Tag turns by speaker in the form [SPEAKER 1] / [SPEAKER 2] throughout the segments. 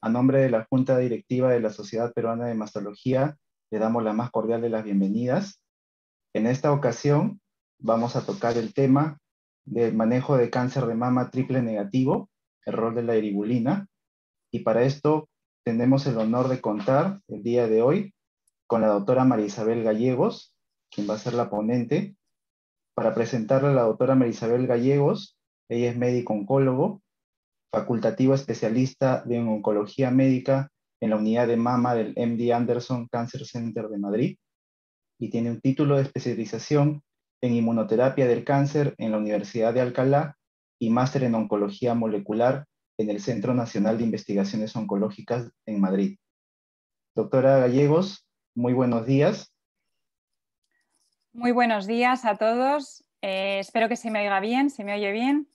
[SPEAKER 1] A nombre de la Junta Directiva de la Sociedad Peruana de Mastología, le damos la más cordial de las bienvenidas. En esta ocasión vamos a tocar el tema del manejo de cáncer de mama triple negativo, el rol de la eribulina, y para esto tenemos el honor de contar el día de hoy con la doctora María Isabel Gallegos, quien va a ser la ponente. Para presentarle a la doctora María Isabel Gallegos, ella es médico oncólogo, facultativo especialista en oncología médica en la unidad de mama del MD Anderson Cancer Center de Madrid y tiene un título de especialización en inmunoterapia del cáncer en la Universidad de Alcalá y máster en oncología molecular en el Centro Nacional de Investigaciones Oncológicas en Madrid. Doctora Gallegos, muy buenos días.
[SPEAKER 2] Muy buenos días a todos. Eh, espero que se me oiga bien, se me oye bien.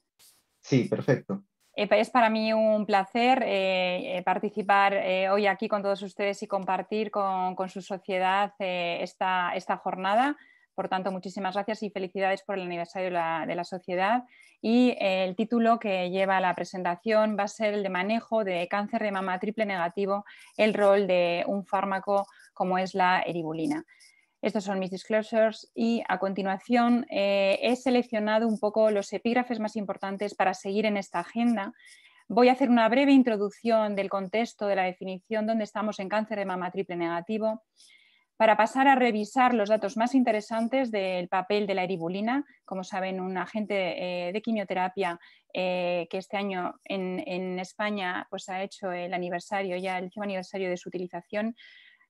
[SPEAKER 1] Sí, perfecto.
[SPEAKER 2] Eh, es para mí un placer eh, eh, participar hoy aquí con todos ustedes y compartir con, su sociedad esta, jornada. Por tanto, muchísimas gracias y felicidades por el aniversario de la, de la sociedad. Y el título que lleva la presentación va a ser el de manejo de cáncer de mama triple negativo, el rol de un fármaco como es la eribulina. Estos son mis disclosures y a continuación eh, he seleccionado un poco los epígrafes más importantes para seguir en esta agenda. Voy a hacer una breve introducción del contexto de la definición donde estamos en cáncer de mama triple negativo para pasar a revisar los datos más interesantes del papel de la eribulina, como saben, un agente eh, de quimioterapia eh, que este año en, España pues, ha hecho el aniversario, ya el décimo aniversario de su utilización,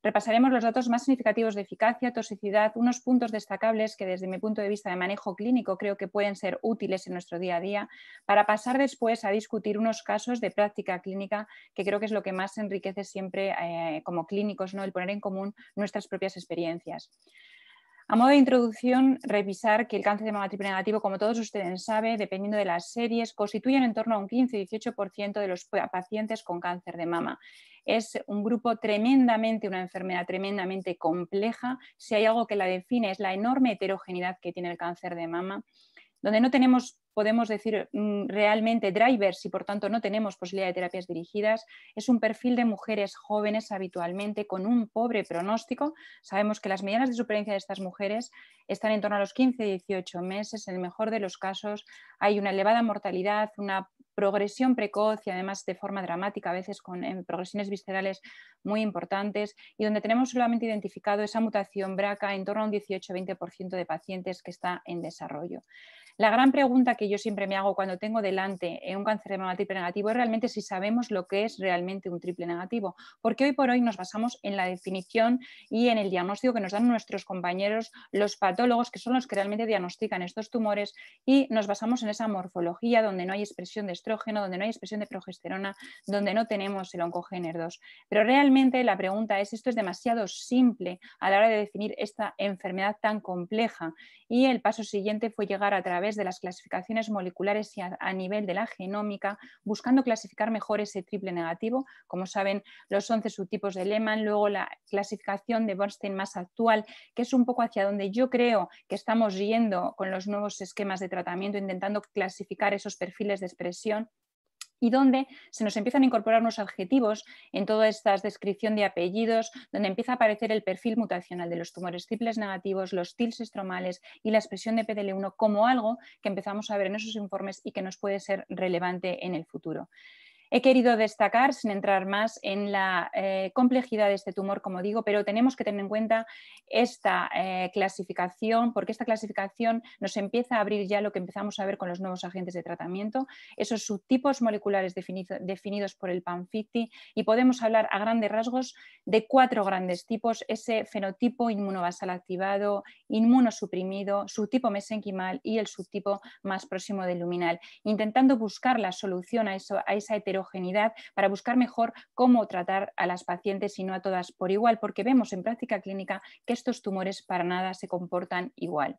[SPEAKER 2] Repasaremos los datos más significativos de eficacia, toxicidad, unos puntos destacables que desde mi punto de vista de manejo clínico creo que pueden ser útiles en nuestro día a día, para pasar después a discutir unos casos de práctica clínica que creo que es lo que más enriquece siempre eh, como clínicos, ¿no? el poner en común nuestras propias experiencias. A modo de introducción, revisar que el cáncer de mama triple negativo, como todos ustedes saben, dependiendo de las series, constituyen en torno a un 15-18% de los pacientes con cáncer de mama. Es un grupo tremendamente, una enfermedad tremendamente compleja. Si hay algo que la define es la enorme heterogeneidad que tiene el cáncer de mama, donde no tenemos podemos decir mm, realmente drivers y por tanto no tenemos posibilidad de terapias dirigidas. Es un perfil de mujeres jóvenes habitualmente con un pobre pronóstico. Sabemos que las medianas de supervivencia de estas mujeres están en torno a los 15-18 meses. En el mejor de los casos hay una elevada mortalidad, una progresión precoz y además de forma dramática, a veces con progresiones viscerales muy importantes, y donde tenemos solamente identificado esa mutación braca en torno a un 18-20% de pacientes que está en desarrollo. La gran pregunta que yo siempre me hago cuando tengo delante eh, un cáncer de mama triple negativo es realmente si sabemos lo que es realmente un triple negativo, porque hoy por hoy nos basamos en la definición y en el diagnóstico que nos dan nuestros compañeros, los patólogos, que son los que realmente diagnostican estos tumores, y nos basamos en esa morfología donde no hay expresión de estrógeno, donde no hay expresión de progesterona, donde no tenemos el oncogénero 2. Pero realmente la pregunta es, ¿esto es demasiado simple a la hora de definir esta enfermedad tan compleja? Y el paso siguiente fue llegar a través través de las clasificaciones moleculares y a, nivel de la genómica, buscando clasificar mejor ese triple negativo, como saben los 11 subtipos de Lehmann, luego la clasificación de Bernstein más actual, que es un poco hacia donde yo creo que estamos yendo con los nuevos esquemas de tratamiento, intentando clasificar esos perfiles de expresión y donde se nos empiezan a incorporar unos adjetivos en toda esta descripción de apellidos, donde empieza a aparecer el perfil mutacional de los tumores triples negativos, los TILs estromales y la expresión de PDL1 como algo que empezamos a ver en esos informes y que nos puede ser relevante en el futuro. He querido destacar, sin entrar más en la eh, complejidad de este tumor, como digo, pero tenemos que tener en cuenta esta eh, clasificación, porque esta clasificación nos empieza a abrir ya lo que empezamos a ver con los nuevos agentes de tratamiento, esos subtipos moleculares definidos por el pan y podemos hablar a grandes rasgos de cuatro grandes tipos, ese fenotipo inmunobasal activado, inmunosuprimido, subtipo mesenquimal y el subtipo más próximo del luminal, intentando buscar la solución a, a esa heterogeneidad para buscar mejor cómo tratar a las pacientes y no a todas por igual, porque vemos en práctica clínica que estos tumores para nada se comportan igual.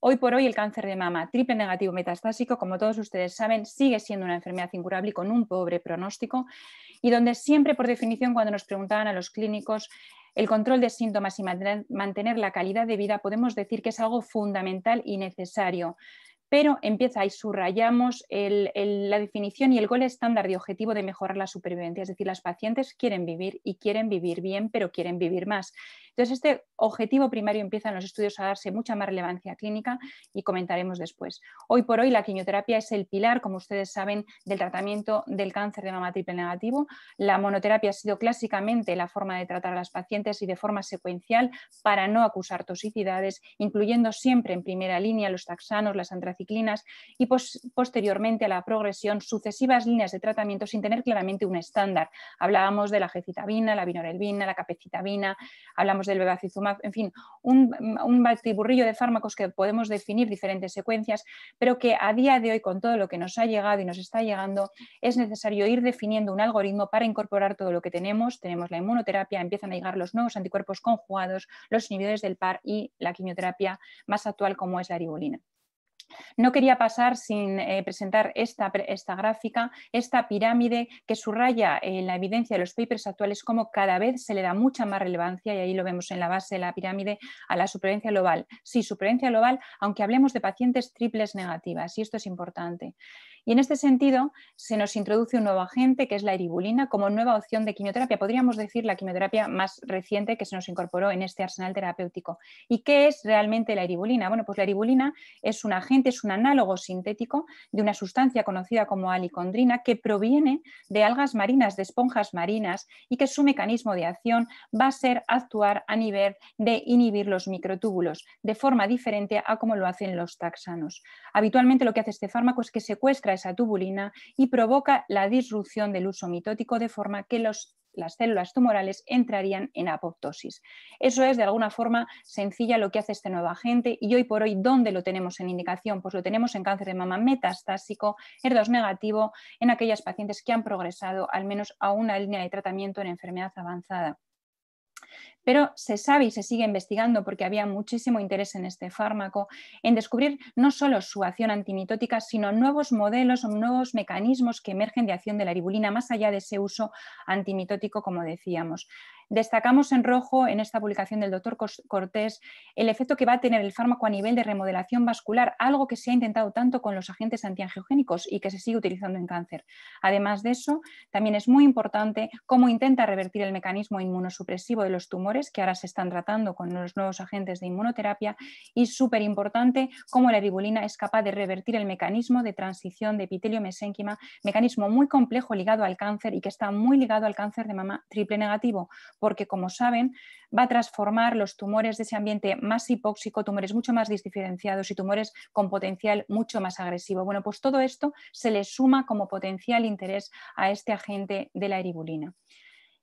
[SPEAKER 2] Hoy por hoy el cáncer de mama triple negativo metastásico, como todos ustedes saben, sigue siendo una enfermedad incurable y con un pobre pronóstico y donde siempre, por definición, cuando nos preguntaban a los clínicos el control de síntomas y mantener la calidad de vida, podemos decir que es algo fundamental y necesario pero empieza y subrayamos la definición y el gol estándar de objetivo de mejorar la supervivencia, es decir, las pacientes quieren vivir y quieren vivir bien, pero quieren vivir más. Entonces, este objetivo primario empieza en los estudios a darse mucha más relevancia clínica y comentaremos después. Hoy por hoy la quimioterapia es el pilar, como ustedes saben, del tratamiento del cáncer de mama triple negativo. La monoterapia ha sido clásicamente la forma de tratar a las pacientes y de forma secuencial para no acusar toxicidades, incluyendo siempre en primera línea los taxanos, las antraciclinas y posteriormente a la progresión sucesivas líneas de tratamiento sin tener claramente un estándar. Hablábamos de la gecitabina, la vinorelbina, la capecitabina, hablamos del bevacizumab, en fin, un, un batiburrillo de fármacos que podemos definir diferentes secuencias, pero que a día de hoy, con todo lo que nos ha llegado y nos está llegando, es necesario ir definiendo un algoritmo para incorporar todo lo que tenemos. Tenemos la inmunoterapia, empiezan a llegar los nuevos anticuerpos conjugados, los inhibidores del PAR y la quimioterapia más actual como es la ribulina. No quería pasar sin eh, presentar esta, gráfica, esta pirámide que subraya en eh, la evidencia de los papers actuales como cada vez se le da mucha más relevancia, y ahí lo vemos en la base de la pirámide, a la supervivencia global. Sí, supervivencia global, aunque hablemos de pacientes triples negativas, y esto es importante. Y en este sentido, se nos introduce un nuevo agente, que es la eribulina, como nueva opción de quimioterapia. Podríamos decir la quimioterapia más reciente que se nos incorporó en este arsenal terapéutico. ¿Y qué es realmente la eribulina? Bueno, pues la eribulina es un agente es un análogo sintético de una sustancia conocida como alicondrina que proviene de algas marinas, de esponjas marinas y que su mecanismo de acción va a ser actuar a nivel de inhibir los microtúbulos de forma diferente a como lo hacen los taxanos. Habitualmente lo que hace este fármaco es que secuestra esa tubulina y provoca la disrupción del uso mitótico de forma que los las células tumorales entrarían en apoptosis. Eso es de alguna forma sencilla lo que hace este nuevo agente y hoy por hoy, ¿dónde lo tenemos en indicación? Pues lo tenemos en cáncer de mama metastásico, herdos 2 negativo, en aquellas pacientes que han progresado al menos a una línea de tratamiento en enfermedad avanzada. Pero se sabe y se sigue investigando, porque había muchísimo interés en este fármaco, en descubrir no solo su acción antimitótica, sino nuevos modelos o nuevos mecanismos que emergen de acción de la ribulina, más allá de ese uso antimitótico, como decíamos. Destacamos en rojo en esta publicación del doctor Cortés el efecto que va a tener el fármaco a nivel de remodelación vascular, algo que se ha intentado tanto con los agentes antiangiogénicos y que se sigue utilizando en cáncer. Además de eso, también es muy importante cómo intenta revertir el mecanismo inmunosupresivo de los tumores que ahora se están tratando con los nuevos agentes de inmunoterapia y súper importante cómo la ribulina es capaz de revertir el mecanismo de transición de epitelio mesénquima, mecanismo muy complejo ligado al cáncer y que está muy ligado al cáncer de mama triple negativo porque, como saben, va a transformar los tumores de ese ambiente más hipóxico, tumores mucho más disdiferenciados y tumores con potencial mucho más agresivo. Bueno, pues todo esto se le suma como potencial interés a este agente de la eribulina.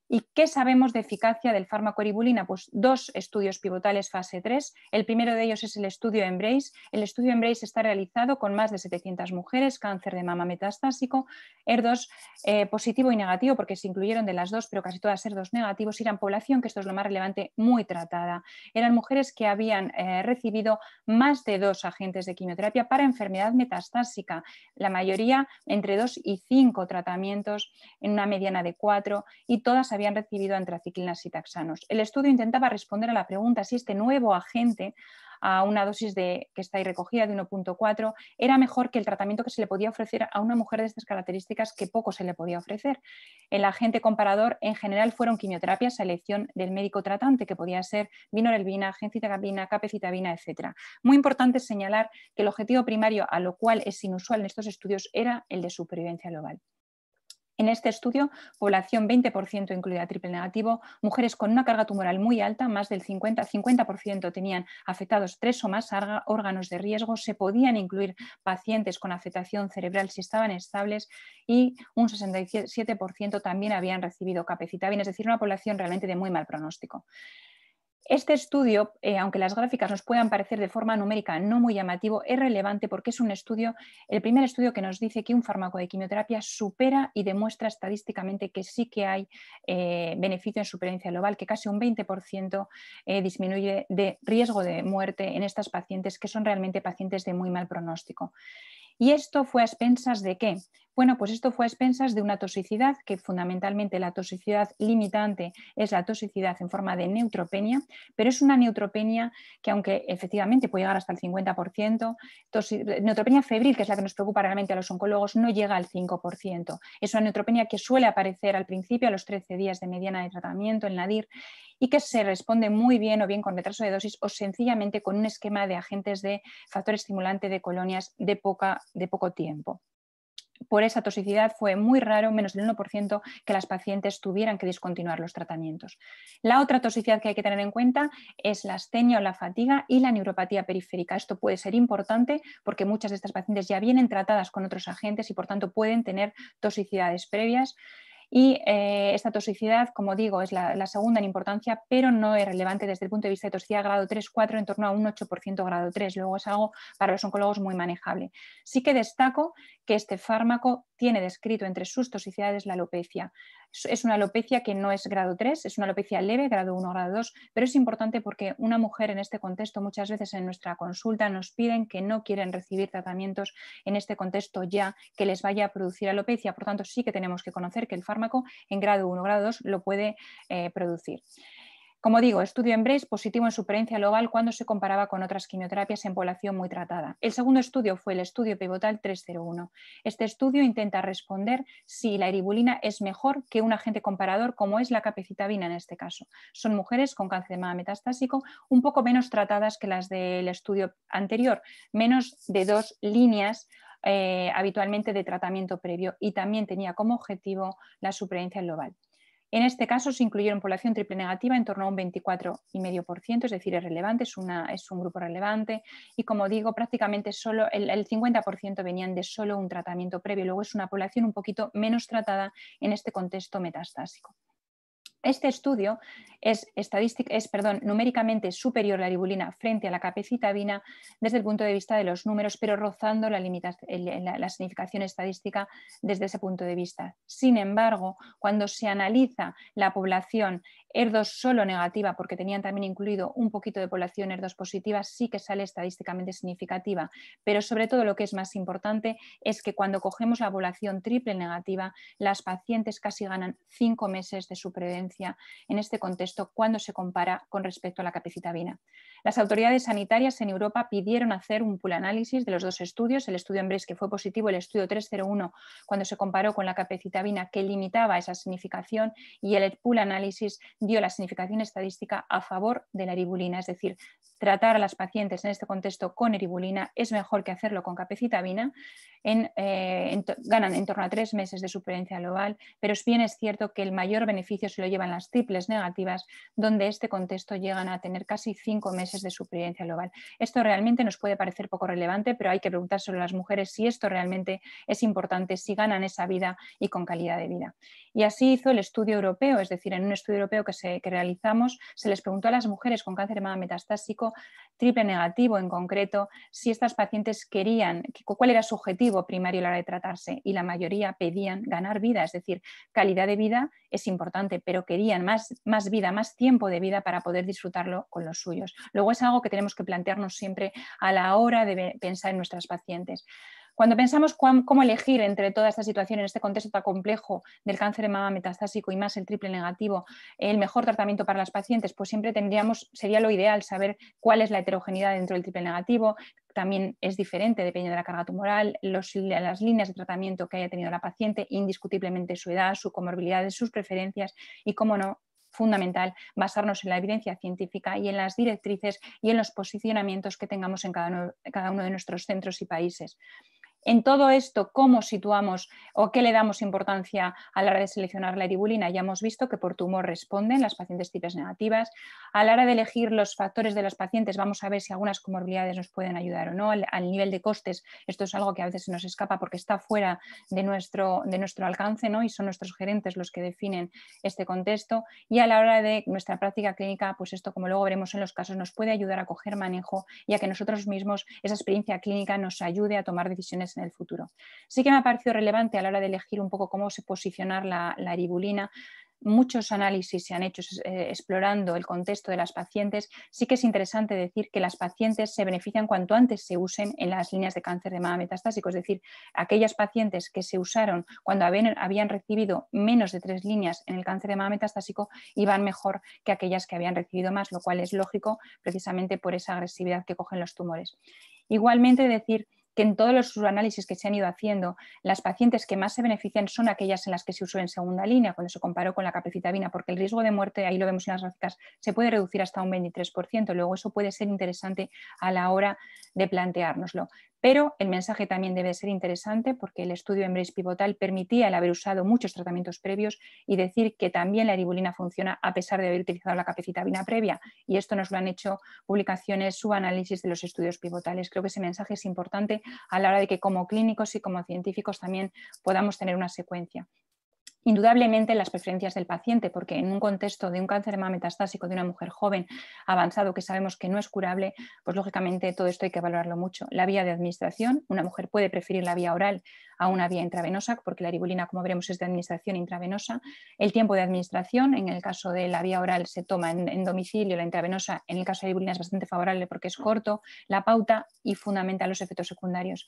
[SPEAKER 2] ¿Y qué sabemos de eficacia del fármaco Pues dos estudios pivotales fase 3. El primero de ellos es el estudio Embrace. El estudio Embrace está realizado con más de 700 mujeres, cáncer de mama metastásico, ER2 eh, positivo y negativo, porque se incluyeron de las dos, pero casi todas ER2 negativos, eran población, que esto es lo más relevante, muy tratada. Eran mujeres que habían eh, recibido más de dos agentes de quimioterapia para enfermedad metastásica, la mayoría entre dos y cinco tratamientos, en una mediana de cuatro, y todas habían recibido antraciclinas y taxanos. El estudio intentaba responder a la pregunta si este nuevo agente a una dosis de, que está ahí recogida de 1.4 era mejor que el tratamiento que se le podía ofrecer a una mujer de estas características que poco se le podía ofrecer. El agente comparador en general fueron quimioterapias a elección del médico tratante, que podía ser vinorelvina, gencitabina, capecitabina, etc. Muy importante señalar que el objetivo primario, a lo cual es inusual en estos estudios, era el de supervivencia global. En este estudio, población 20% incluida triple negativo, mujeres con una carga tumoral muy alta, más del 50, 50% tenían afectados tres o más órganos de riesgo, se podían incluir pacientes con afectación cerebral si estaban estables y un 67% también habían recibido capecitabina, es decir, una población realmente de muy mal pronóstico. Este estudio, eh, aunque las gráficas nos puedan parecer de forma numérica no muy llamativo, es relevante porque es un estudio, el primer estudio que nos dice que un fármaco de quimioterapia supera y demuestra estadísticamente que sí que hay eh, beneficio en supervivencia global, que casi un 20% eh, disminuye de riesgo de muerte en estas pacientes que son realmente pacientes de muy mal pronóstico. ¿Y esto fue a expensas de qué? Bueno, pues esto fue a expensas de una toxicidad, que fundamentalmente la toxicidad limitante es la toxicidad en forma de neutropenia, pero es una neutropenia que aunque efectivamente puede llegar hasta el 50%, neutropenia febril, que es la que nos preocupa realmente a los oncólogos, no llega al 5%. Es una neutropenia que suele aparecer al principio, a los 13 días de mediana de tratamiento en NADIR, y que se responde muy bien o bien con retraso de dosis o sencillamente con un esquema de agentes de factor estimulante de colonias de, de poco tiempo por esa toxicidad fue muy raro, menos del 1%, que las pacientes tuvieran que discontinuar los tratamientos. La otra toxicidad que hay que tener en cuenta es la astenia o la fatiga y la neuropatía periférica. Esto puede ser importante porque muchas de estas pacientes ya vienen tratadas con otros agentes y por tanto pueden tener toxicidades previas. Y eh, esta toxicidad, como digo, es la, segunda en importancia, pero no es relevante desde el punto de vista de toxicidad grado 3-4, en torno a un 8% grado 3. Luego es algo para los oncólogos muy manejable. Sí que destaco que este fármaco tiene descrito entre sus toxicidades la alopecia. Es una alopecia que no es grado 3, es una alopecia leve, grado 1, grado 2, pero es importante porque una mujer en este contexto muchas veces en nuestra consulta nos piden que no quieren recibir tratamientos en este contexto ya que les vaya a producir alopecia. Por tanto, sí que tenemos que conocer que el fármaco en grado 1, grado 2 lo puede eh, producir. Como digo, estudio Embrace positivo en superencia global cuando se comparaba con otras quimioterapias en población muy tratada. El segundo estudio fue el estudio pivotal 301. Este estudio intenta responder si la eribulina es mejor que un agente comparador como es la capecitabina en este caso. Son mujeres con cáncer de mama metastásico un poco menos tratadas que las del estudio anterior, menos de dos líneas eh, habitualmente de tratamiento previo y también tenía como objetivo la supervivencia global. En este caso se incluyeron población triple negativa en torno a un 24,5%, es decir, es relevante, es, un grupo relevante y como digo, prácticamente solo el, el 50% venían de solo un tratamiento previo, luego es una población un poquito menos tratada en este contexto metastásico. Este estudio es, es perdón, numéricamente superior la ribulina frente a la capecitabina desde el punto de vista de los números, pero rozando la, la, significación estadística desde ese punto de vista. Sin embargo, cuando se analiza la población ER2 solo negativa, porque tenían también incluido un poquito de población ER2 positiva, sí que sale estadísticamente significativa. Pero sobre todo lo que es más importante es que cuando cogemos la población triple negativa, las pacientes casi ganan cinco meses de su en este contexto cuando se compara con respecto a la capecitabina. Las autoridades sanitarias en Europa pidieron hacer un pool análisis de los dos estudios, el estudio Embrace que fue positivo, el estudio 301 cuando se comparó con la capecitabina que limitaba esa significación y el pool análisis dio la significación estadística a favor de la eribulina, es decir, tratar a las pacientes en este contexto con eribulina es mejor que hacerlo con capecitabina, eh, ganan en torno a tres meses de supervivencia global, pero es bien es cierto que el mayor beneficio se lo llevan las triples negativas, donde este contexto llegan a tener casi cinco meses de su supervivencia global. Esto realmente nos puede parecer poco relevante, pero hay que preguntar sobre las mujeres si esto realmente es importante, si ganan esa vida y con calidad de vida. Y así hizo el estudio europeo, es decir, en un estudio europeo que, se, que realizamos, se les preguntó a las mujeres con cáncer de mama metastásico triple negativo en concreto, si estas pacientes querían, cuál era su objetivo primario a la hora de tratarse y la mayoría pedían ganar vida, es decir, calidad de vida es importante, pero querían más, más vida, más tiempo de vida para poder disfrutarlo con los suyos. Luego es algo que tenemos que plantearnos siempre a la hora de pensar en nuestras pacientes. Cuando pensamos cómo elegir entre toda esta situación en este contexto tan complejo del cáncer de mama metastásico y más el triple negativo, el mejor tratamiento para las pacientes, pues siempre tendríamos, sería lo ideal saber cuál es la heterogeneidad dentro del triple negativo, también es diferente dependiendo de la carga tumoral, las líneas de tratamiento que haya tenido la paciente, indiscutiblemente su edad, su comorbilidad, sus preferencias y, cómo no, fundamental basarnos en la evidencia científica y en las directrices y en los posicionamientos que tengamos en cada uno de nuestros centros y países. En todo esto, ¿cómo situamos o qué le damos importancia a la hora de seleccionar la eribulina? Ya hemos visto que por tumor responden las pacientes tipes negativas. A la hora de elegir los factores de las pacientes, vamos a ver si algunas comorbilidades nos pueden ayudar o no. Al, nivel de costes, esto es algo que a veces se nos escapa porque está fuera de nuestro, de nuestro alcance ¿no? y son nuestros gerentes los que definen este contexto. Y a la hora de nuestra práctica clínica, pues esto, como luego veremos en los casos, nos puede ayudar a coger manejo y a que nosotros mismos, esa experiencia clínica, nos ayude a tomar decisiones en el futuro. Sí que me ha parecido relevante a la hora de elegir un poco cómo se posicionar la, la muchos análisis se han hecho eh, explorando el contexto de las pacientes, sí que es interesante decir que las pacientes se benefician cuanto antes se usen en las líneas de cáncer de mama metastásico, es decir, aquellas pacientes que se usaron cuando habían, habían recibido menos de tres líneas en el cáncer de mama metastásico iban mejor que aquellas que habían recibido más, lo cual es lógico precisamente por esa agresividad que cogen los tumores. Igualmente decir que en todos los análisis que se han ido haciendo, las pacientes que más se benefician son aquellas en las que se usó en segunda línea, cuando se comparó con la capecitabina, porque el riesgo de muerte, ahí lo vemos en las gráficas, se puede reducir hasta un 23%. Luego eso puede ser interesante a la hora de planteárnoslo. Pero el mensaje también debe ser interesante porque el estudio Embrace Pivotal permitía el haber usado muchos tratamientos previos y decir que también la eribulina funciona a pesar de haber utilizado la capecitabina previa. Y esto nos lo han hecho publicaciones, subanálisis de los estudios pivotales. Creo que ese mensaje es importante a la hora de que como clínicos y como científicos también podamos tener una secuencia indudablemente las preferencias del paciente, porque en un contexto de un cáncer metastásico de una mujer joven avanzado que sabemos que no es curable, pues lógicamente todo esto hay que valorarlo mucho. La vía de administración, una mujer puede preferir la vía oral a una vía intravenosa, porque la ribulina, como veremos, es de administración intravenosa. El tiempo de administración, en el caso de la vía oral, se toma en, domicilio, la intravenosa, en el caso de la ribulina, es bastante favorable porque es corto, la pauta y fundamental los efectos secundarios.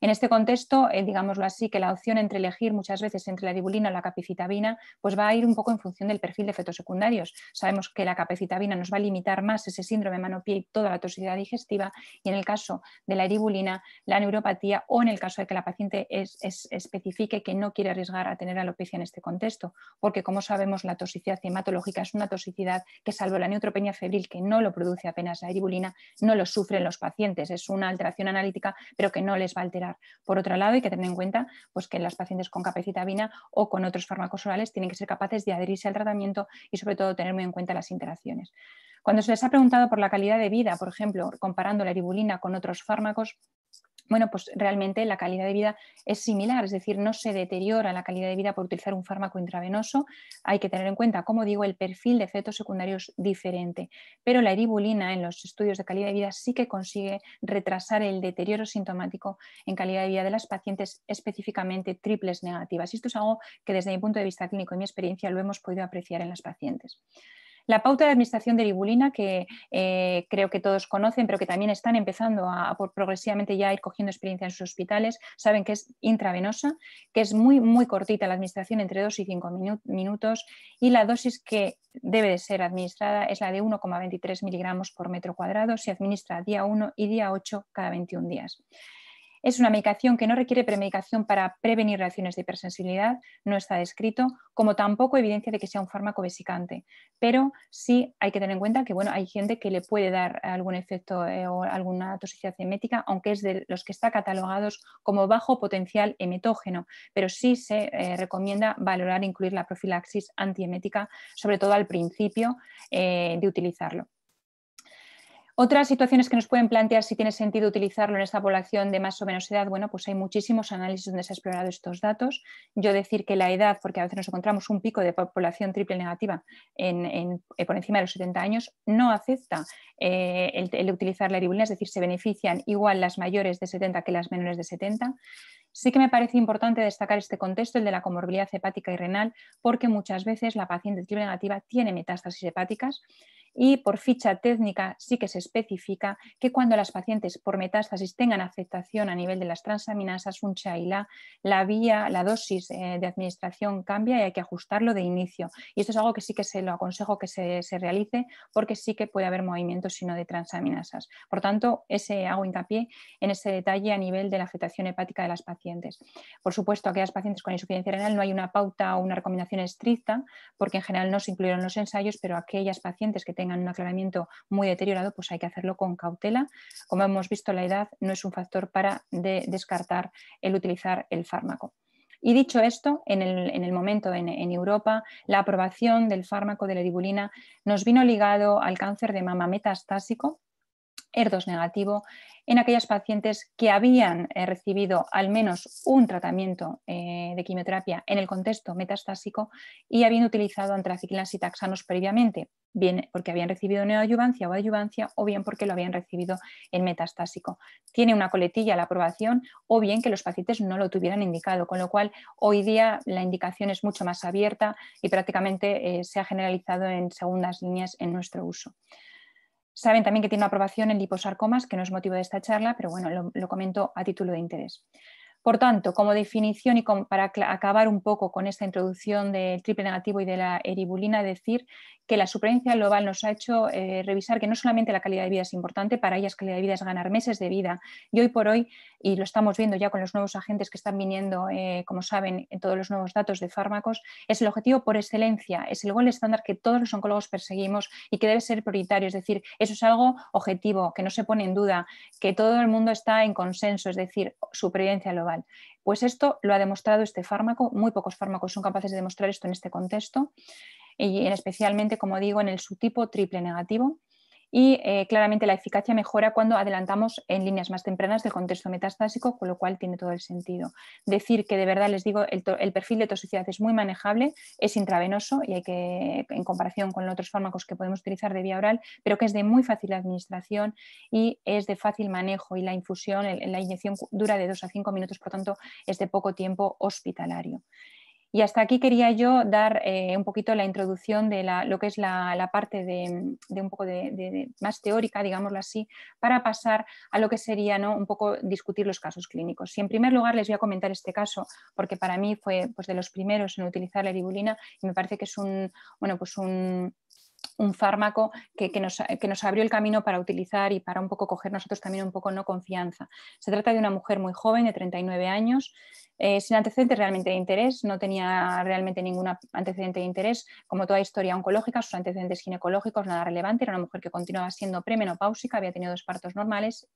[SPEAKER 2] En este contexto, eh, digámoslo así, que la opción entre elegir muchas veces entre la ribulina o la capicitabina, pues va a ir un poco en función del perfil de efectos secundarios. Sabemos que la capicitabina nos va a limitar más ese síndrome mano y toda la toxicidad digestiva, y en el caso de la ribulina la neuropatía, o en el caso de que la paciente es, especifique que no quiere arriesgar a tener alopecia en este contexto, porque como sabemos, la toxicidad hematológica es una toxicidad que, salvo la neutropenia febril, que no lo produce apenas la ribulina no lo sufren los pacientes. Es una alteración analítica, pero que no les va a alterar por otro lado, hay que tener en cuenta pues, que las pacientes con capecitabina o con otros fármacos orales tienen que ser capaces de adherirse al tratamiento y sobre todo tener muy en cuenta las interacciones. Cuando se les ha preguntado por la calidad de vida, por ejemplo, comparando la eribulina con otros fármacos, bueno, pues realmente la calidad de vida es similar, es decir, no se deteriora la calidad de vida por utilizar un fármaco intravenoso. Hay que tener en cuenta, como digo, el perfil de efectos secundarios diferente. Pero la eribulina en los estudios de calidad de vida sí que consigue retrasar el deterioro sintomático en calidad de vida de las pacientes, específicamente triples negativas. Y esto es algo que desde mi punto de vista clínico y mi experiencia lo hemos podido apreciar en las pacientes. La pauta de administración de ribulina, que eh, creo que todos conocen, pero que también están empezando a, progresivamente ya ir cogiendo experiencia en sus hospitales, saben que es intravenosa, que es muy, muy cortita la administración, entre 2 y 5 minutos, y la dosis que debe de ser administrada es la de 1,23 miligramos por metro cuadrado, se administra día 1 y día 8 cada 21 días. Es una medicación que no requiere premedicación para prevenir reacciones de hipersensibilidad, no está descrito, como tampoco evidencia de que sea un fármaco vesicante. Pero sí hay que tener en cuenta que bueno, hay gente que le puede dar algún efecto eh, o alguna toxicidad hemética, aunque es de los que está catalogados como bajo potencial hemetógeno. Pero sí se eh, recomienda valorar incluir la profilaxis antiemética, sobre todo al principio eh, de utilizarlo. Otras situaciones que nos pueden plantear si tiene sentido utilizarlo en esta población de más o menos edad, bueno, pues hay muchísimos análisis donde se han explorado estos datos. Yo decir que la edad, porque a veces nos encontramos un pico de población triple negativa eh, por encima de los 70 años, no acepta eh, el, utilizar la eribulina, es decir, se benefician igual las mayores de 70 que las menores de 70. Sí que me parece importante destacar este contexto, el de la comorbilidad hepática y renal, porque muchas veces la paciente triple negativa tiene metástasis hepáticas y por ficha técnica sí que se especifica que cuando las pacientes por metástasis tengan afectación a nivel de las transaminasas, un CHA la vía, la dosis eh, de administración cambia y hay que ajustarlo de inicio. Y esto es algo que sí que se lo aconsejo que se, realice porque sí que puede haber movimientos sino de transaminasas. Por tanto, ese hago hincapié en ese detalle a nivel de la afectación hepática de las pacientes por supuesto, aquellas pacientes con insuficiencia renal no hay una pauta o una recomendación estricta, porque en general no se incluyeron los ensayos, pero aquellas pacientes que tengan un aclaramiento muy deteriorado, pues hay que hacerlo con cautela. Como hemos visto, la edad no es un factor para descartar el utilizar el fármaco. Y dicho esto, en el, momento en, en, Europa, la aprobación del fármaco de la edibulina nos vino ligado al cáncer de mama metastásico, ER2 negativo en aquellas pacientes que habían eh, recibido al menos un tratamiento eh, de quimioterapia en el contexto metastásico y habían utilizado antraciclinas y taxanos previamente, bien porque habían recibido neoayuvancia o ayuvancia, o bien porque lo habían recibido en metastásico. Tiene una coletilla la aprobación o bien que los pacientes no lo tuvieran indicado, con lo cual hoy día la indicación es mucho más abierta y prácticamente eh, se ha generalizado en segundas líneas en nuestro uso. Saben también que tiene una aprobación en liposarcomas, que no es motivo de esta charla, pero bueno, lo, lo comento a título de interés. Por tanto, como definición y para acabar un poco con esta introducción del triple negativo y de la eribulina, decir que la supervivencia global nos ha hecho eh, revisar que no solamente la calidad de vida es importante, para ellas calidad de vida es ganar meses de vida. Y hoy por hoy, y lo estamos viendo ya con los nuevos agentes que están viniendo, eh, como saben, en todos los nuevos datos de fármacos, es el objetivo por excelencia, es el gol estándar que todos los oncólogos perseguimos y que debe ser prioritario. Es decir, eso es algo objetivo, que no se pone en duda, que todo el mundo está en consenso, es decir, supervivencia global. Pues esto lo ha demostrado este fármaco, muy pocos fármacos son capaces de demostrar esto en este contexto, y especialmente, como digo, en el subtipo triple negativo, y eh, claramente la eficacia mejora cuando adelantamos en líneas más tempranas de contexto metastásico, con lo cual tiene todo el sentido. Decir que de verdad les digo, el, perfil de toxicidad es muy manejable, es intravenoso y hay que, en comparación con otros fármacos que podemos utilizar de vía oral, pero que es de muy fácil administración y es de fácil manejo y la infusión, la inyección dura de 2 a 5 minutos, por tanto es de poco tiempo hospitalario. Y hasta aquí quería yo dar eh, un poquito la introducción de lo que es la, parte de, un poco de, más teórica, digámoslo así, para pasar a lo que sería ¿no? un poco discutir los casos clínicos. Y en primer lugar les voy a comentar este caso, porque para mí fue pues, de los primeros en utilizar la eribulina y me parece que es un, bueno, pues un, fármaco que, nos, que, nos, abrió el camino para utilizar y para un poco coger nosotros también un poco no confianza. Se trata de una mujer muy joven, de 39 años, eh, sin antecedentes realmente de interés, no tenía realmente ningún antecedente de interés, como toda historia oncológica, sus antecedentes ginecológicos, nada relevante, era una mujer que continuaba siendo premenopáusica, había tenido dos partos normales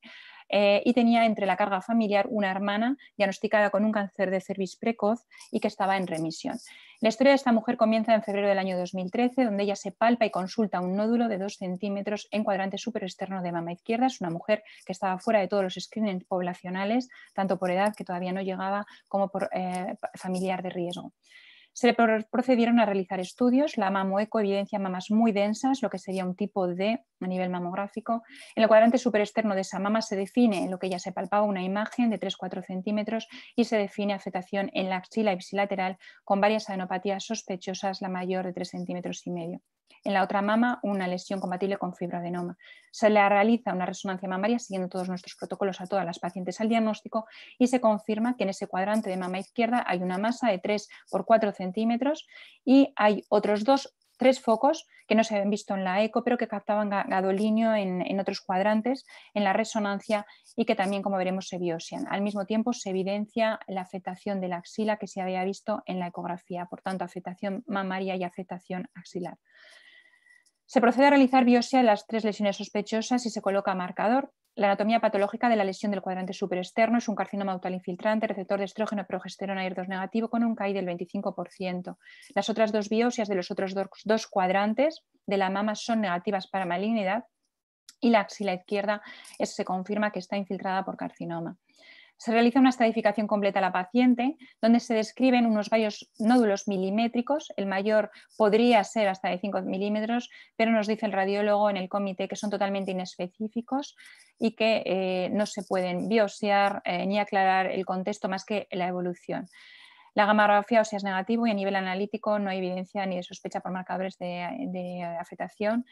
[SPEAKER 2] eh, y tenía entre la carga familiar una hermana diagnosticada con un cáncer de cerviz precoz y que estaba en remisión. La historia de esta mujer comienza en febrero del año 2013, donde ella se palpa y consulta un nódulo de 2 centímetros en cuadrante superexterno de mama izquierda. Es una mujer que estaba fuera de todos los screenings poblacionales, tanto por edad que todavía no llegaba como por, eh, familiar de riesgo. Se le procedieron a realizar estudios, la mamoeco evidencia mamas muy densas, lo que sería un tipo D a nivel mamográfico. En el cuadrante superexterno de esa mama se define en lo que ya se palpaba una imagen de 3-4 centímetros y se define afectación en la axila ipsilateral con varias adenopatías sospechosas, la mayor de 3 centímetros y medio en la otra mama una lesión compatible con fibroadenoma. Se le realiza una resonancia mamaria siguiendo todos nuestros protocolos a todas las pacientes al diagnóstico y se confirma que en ese cuadrante de mama izquierda hay una masa de 3 por 4 centímetros y hay otros dos tres focos que no se habían visto en la eco, pero que captaban gadolinio en, otros cuadrantes, en la resonancia y que también, como veremos, se biosean Al mismo tiempo, se evidencia la afectación de la axila que se había visto en la ecografía, por tanto, afectación mamaria y afectación axilar. Se procede a realizar biopsia de las tres lesiones sospechosas y se coloca marcador. La anatomía patológica de la lesión del cuadrante superexterno es un carcinoma ductal infiltrante, receptor de estrógeno, progesterona IR2 e negativo con un CAI del 25%. Las otras dos biopsias de los otros dos, cuadrantes de la mama son negativas para malignidad y la axila izquierda se confirma que está infiltrada por carcinoma se realiza una estadificación completa a la paciente, donde se describen unos varios nódulos milimétricos. El mayor podría ser hasta de 5 milímetros, pero nos dice el radiólogo en el comité que son totalmente inespecíficos y que eh, no se pueden biosear eh, ni aclarar el contexto más que la evolución. La gamografía ósea es negativo y a nivel analítico no hay evidencia ni de sospecha por marcadores de afectación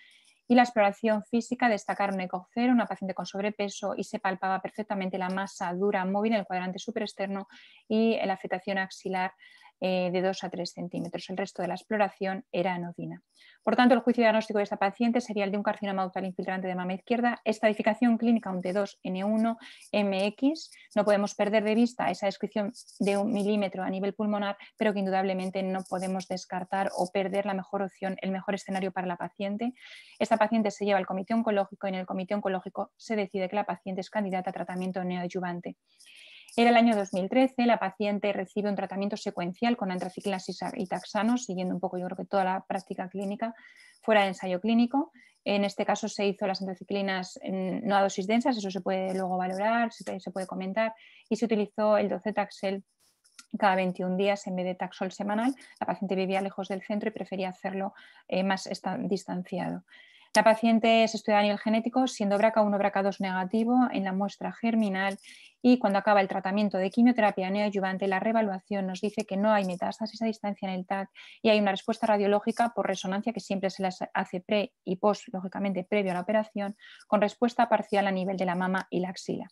[SPEAKER 2] y la exploración física destacaron esta una paciente con sobrepeso y se palpaba perfectamente la masa dura móvil en el cuadrante superexterno y la afectación axilar eh, de 2 a 3 centímetros. El resto de la exploración era anodina. Por tanto, el juicio diagnóstico de esta paciente sería el de un carcinoma ductal infiltrante de mama izquierda, estadificación clínica un T2N1-MX. No podemos perder de vista esa descripción de un milímetro a nivel pulmonar, pero que indudablemente no podemos descartar o perder la mejor opción, el mejor escenario para la paciente. Esta paciente se lleva al comité oncológico y en el comité oncológico se decide que la paciente es candidata a tratamiento neoadyuvante. Era el año 2013, la paciente recibe un tratamiento secuencial con antraciclinas y taxanos, siguiendo un poco yo creo que toda la práctica clínica fuera de ensayo clínico. En este caso se hizo las antraciclinas no a dosis densas, eso se puede luego valorar, se puede comentar, y se utilizó el 12-taxel cada 21 días en vez de taxol semanal. La paciente vivía lejos del centro y prefería hacerlo eh, más distanciado. La paciente es estudia a nivel genético siendo BRCA1, BRCA2 negativo en la muestra germinal y cuando acaba el tratamiento de quimioterapia neoadyuvante, la reevaluación nos dice que no hay metástasis a distancia en el TAC y hay una respuesta radiológica por resonancia que siempre se las hace pre y post, lógicamente previo a la operación, con respuesta parcial a nivel de la mama y la axila.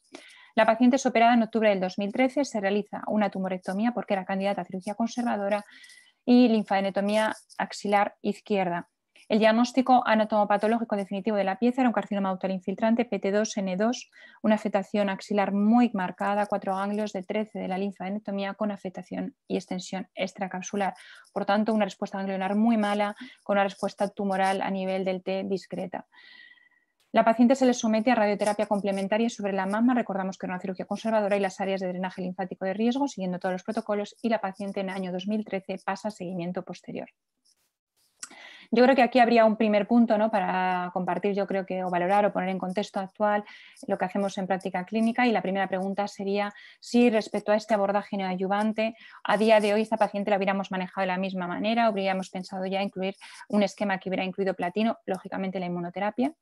[SPEAKER 2] La paciente es operada en octubre del 2013, se realiza una tumorectomía porque era candidata a cirugía conservadora y linfadenetomía axilar izquierda. El diagnóstico anatomopatológico definitivo de la pieza era un carcinoma ductal infiltrante PT2N2, una afectación axilar muy marcada, cuatro ganglios de 13 de la linfa linfadenectomía con afectación y extensión extracapsular. Por tanto, una respuesta ganglionar muy mala con una respuesta tumoral a nivel del T discreta. La paciente se le somete a radioterapia complementaria sobre la mama, recordamos que era una cirugía conservadora y las áreas de drenaje linfático de riesgo, siguiendo todos los protocolos, y la paciente en el año 2013 pasa a seguimiento posterior. Yo creo que aquí habría un primer punto ¿no? para compartir, yo creo que, o valorar o poner en contexto actual lo que hacemos en práctica clínica. Y la primera pregunta sería si respecto a este abordaje neoayuvante, a día de hoy esta paciente la hubiéramos manejado de la misma manera, o habríamos pensado ya incluir un esquema que hubiera incluido platino, lógicamente la inmunoterapia.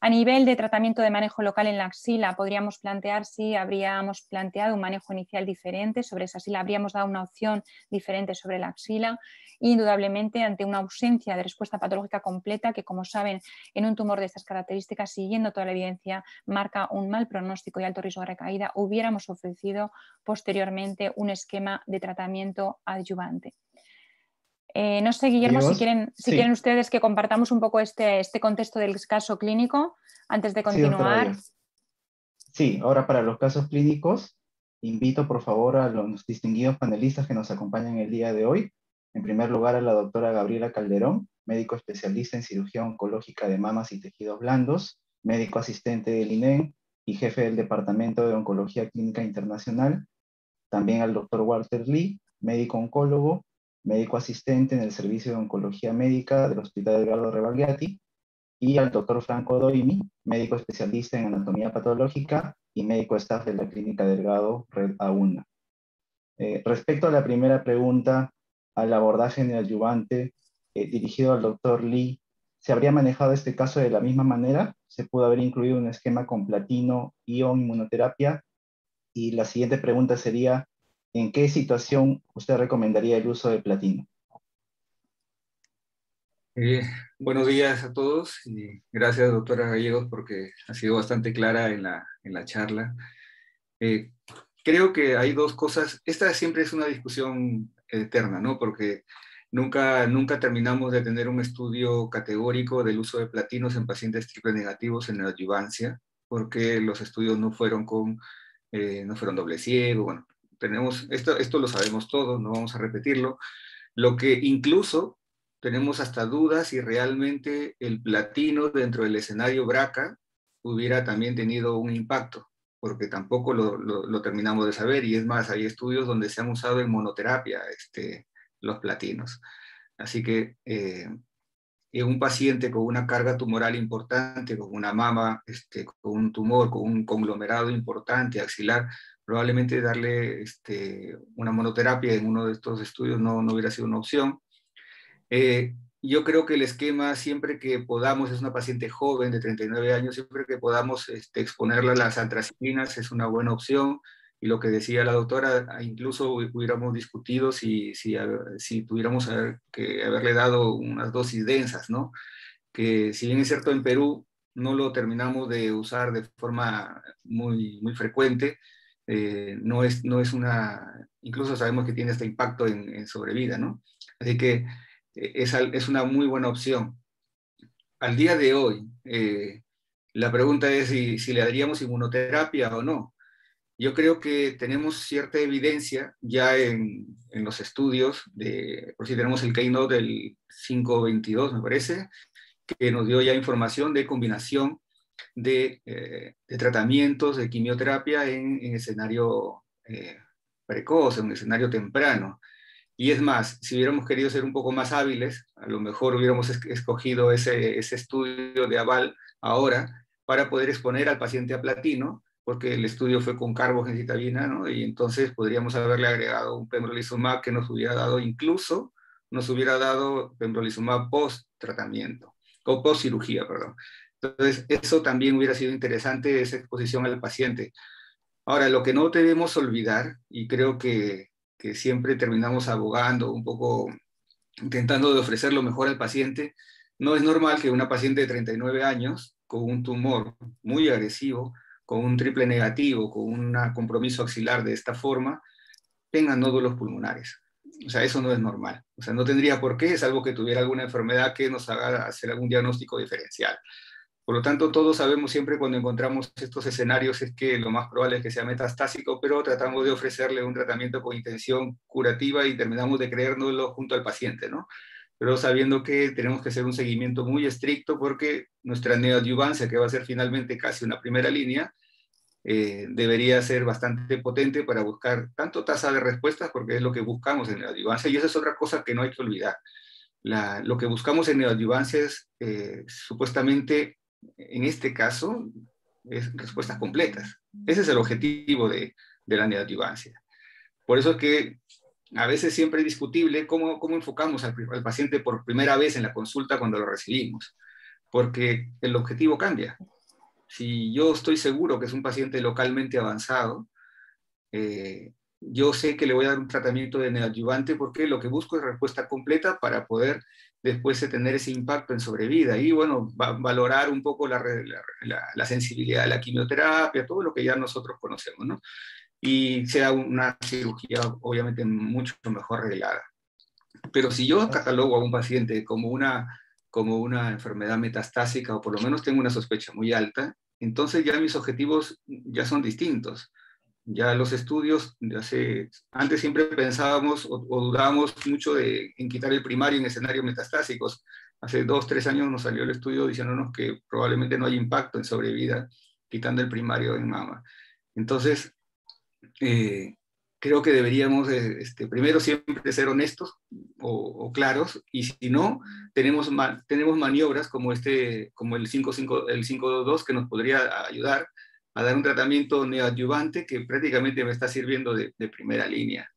[SPEAKER 2] A nivel de tratamiento de manejo local en la axila, podríamos plantear si habríamos planteado un manejo inicial diferente sobre esa axila, habríamos dado una opción diferente sobre la axila. Indudablemente, ante una ausencia de respuesta patológica completa, que como saben, en un tumor de estas características, siguiendo toda la evidencia, marca un mal pronóstico y alto riesgo de recaída, hubiéramos ofrecido posteriormente un esquema de tratamiento adyuvante. Eh, no sé, Guillermo, si quieren, si quieren ustedes que compartamos un poco este, este contexto del caso clínico antes de continuar.
[SPEAKER 1] Sí, ahora para los casos clínicos, invito por favor a los distinguidos panelistas que nos acompañan el día de hoy. En primer lugar, a la doctora Gabriela Calderón, médico especialista en cirugía oncológica de mamas y tejidos blandos, médico asistente del INEN e y jefe del Departamento de Oncología Clínica Internacional. También al doctor Walter Lee, médico oncólogo, médico asistente en el servicio de oncología médica del Hospital delgado Rebagliati, y al doctor Franco Doimi, médico especialista en anatomía patológica y médico staff de la Clínica Delgado Red a eh, respecto a la primera pregunta, al abordaje en el eh, dirigido al doctor Lee, ¿se habría manejado este caso de la misma manera? ¿Se pudo haber incluido un esquema con platino y inmunoterapia? Y la siguiente pregunta sería, ¿en qué situación usted recomendaría el uso de platino?
[SPEAKER 3] buenos días a todos y gracias, doctora Gallegos, porque ha sido bastante clara en la, charla. Eh, creo que hay dos cosas. Esta siempre es una discusión eterna, ¿no? Porque nunca, nunca terminamos de tener un estudio categórico del uso de platinos en pacientes triple negativos en la adyuvancia, porque los estudios no fueron con, eh, no fueron doble ciego, bueno, tenemos, esto, esto lo sabemos todos, no vamos a repetirlo, lo que incluso tenemos hasta dudas si realmente el platino dentro del escenario Braca hubiera también tenido un impacto, porque tampoco lo, lo, terminamos de saber, y es más, hay estudios donde se han usado en monoterapia este, los platinos. Así que eh, eh un paciente con una carga tumoral importante, con una mama, este, con un tumor, con un conglomerado importante axilar, probablemente darle este, una monoterapia en uno de estos estudios no, no hubiera sido una opción. Eh, yo creo que el esquema, siempre que podamos, es una paciente joven de 39 años, siempre que podamos este, exponerla a las antracinas es una buena opción. Y lo que decía la doctora, ah, incluso hubiéramos discutido si, si, ah, si tuviéramos que haberle dado unas dosis densas, ¿no? Que si bien es cierto, en Perú no lo terminamos de usar de forma muy, muy frecuente, eh, no, es, no es una, incluso sabemos que tiene este impacto en, sobrevida, ¿no? Así que eh, es, es, una muy buena opción. Al día de hoy, eh, la pregunta es si, si, le daríamos inmunoterapia o no. Yo creo que tenemos cierta evidencia ya en, en los estudios, de, por si tenemos el Keynote del 522, me parece, que nos dio ya información de combinación eh, de, tratamientos de quimioterapia en, escenario eh, precoz, en escenario temprano. Y es más, si hubiéramos querido ser un poco más hábiles, a lo mejor hubiéramos escogido ese, estudio de aval ahora para poder exponer al paciente a platino, porque el estudio fue con carbogencitabina, ¿no? Y entonces podríamos haberle agregado un pembrolizumab que nos hubiera dado incluso, nos hubiera dado pembrolizumab post tratamiento, o post cirugía, perdón. Entonces, eso también hubiera sido interesante, esa exposición al paciente. Ahora, lo que no debemos olvidar, y creo que, siempre terminamos abogando un poco, intentando de ofrecer lo mejor al paciente, no es normal que una paciente de 39 años, con un tumor muy agresivo, con un triple negativo, con un compromiso axilar de esta forma, tenga nódulos pulmonares. O sea, eso no es normal. O sea, no tendría por qué, salvo que tuviera alguna enfermedad que nos haga hacer algún diagnóstico diferencial. Por lo tanto, todos sabemos siempre cuando encontramos estos escenarios es que lo más probable es que sea metastásico, pero tratamos de ofrecerle un tratamiento con intención curativa y terminamos de creérnoslo junto al paciente, ¿no? Pero sabiendo que tenemos que hacer un seguimiento muy estricto porque nuestra neoadyuvancia, que va a ser finalmente casi una primera línea, eh, debería ser bastante potente para buscar tanto tasa de respuestas, porque es lo que buscamos en neoadyuvancia, y esa es otra cosa que no hay que olvidar. lo que buscamos en neoadyuvancia es eh, supuestamente en este caso, es respuestas completas. Ese es el objetivo de, de la neoadyuvancia. Por eso es que a veces siempre es discutible cómo, cómo enfocamos al, paciente por primera vez en la consulta cuando lo recibimos, porque el objetivo cambia. Si yo estoy seguro que es un paciente localmente avanzado, eh, yo sé que le voy a dar un tratamiento de neoadyuvante porque lo que busco es respuesta completa para poder después de tener ese impacto en sobrevida. Y bueno, valorar un poco la, sensibilidad de la quimioterapia, todo lo que ya nosotros conocemos, ¿no? Y sea una cirugía obviamente mucho mejor reglada Pero si yo catalogo a un paciente como una, como una enfermedad metastásica o por lo menos tengo una sospecha muy alta, entonces ya mis objetivos ya son distintos. Ya los estudios, antes siempre pensábamos o, dudábamos mucho de, en quitar el primario en escenarios metastásicos. Hace dos, tres años nos salió el estudio diciéndonos que probablemente no hay impacto en sobrevida quitando el primario en mama. Entonces, eh, creo que deberíamos, eh, este, primero, siempre ser honestos o, claros, y si no, tenemos, tenemos maniobras como, este, como el 522 el que nos podría ayudar a dar un tratamiento neoadyuvante que prácticamente me está sirviendo de, primera línea.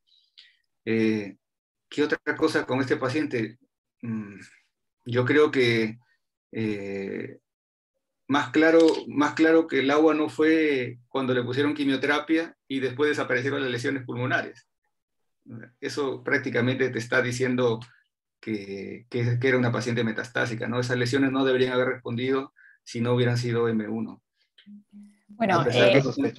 [SPEAKER 3] Eh, ¿Qué otra cosa con este paciente? Mm, yo creo que eh, más, claro, más claro que el agua no fue cuando le pusieron quimioterapia y después desaparecieron las lesiones pulmonares. Eso prácticamente te está diciendo que, que, que, era una paciente metastásica, ¿no? Esas lesiones no deberían haber respondido si no hubieran sido M1. Bueno, eh,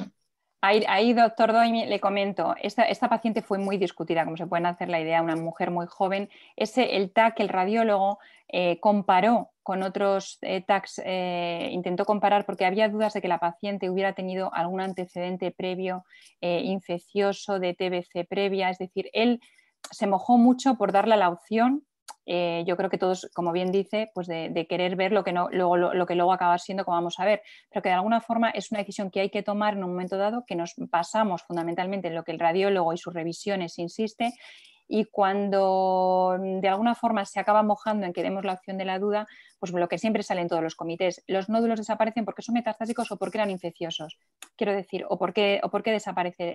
[SPEAKER 2] ahí, doctor Doy, le comento, esta, paciente fue muy discutida, como se pueden hacer la idea, una mujer muy joven. Ese, el TAC, el radiólogo, eh, comparó con otros eh, TACs, intentó comparar porque había dudas de que la paciente hubiera tenido algún antecedente previo infeccioso de TBC previa, es decir, él se mojó mucho por darle la opción eh, yo creo que todos, como bien dice, pues de, querer ver lo que, no, luego, lo, que luego acaba siendo como vamos a ver, pero que de alguna forma es una decisión que hay que tomar en un momento dado, que nos basamos fundamentalmente en lo que el radiólogo y sus revisiones insiste. Y cuando mm, de alguna forma se acaba mojando en que demos la opción de la duda, pues lo que siempre sale en todos los comités, los nódulos desaparecen porque son metastásicos o porque eran infecciosos, quiero decir, o porque, o desaparecen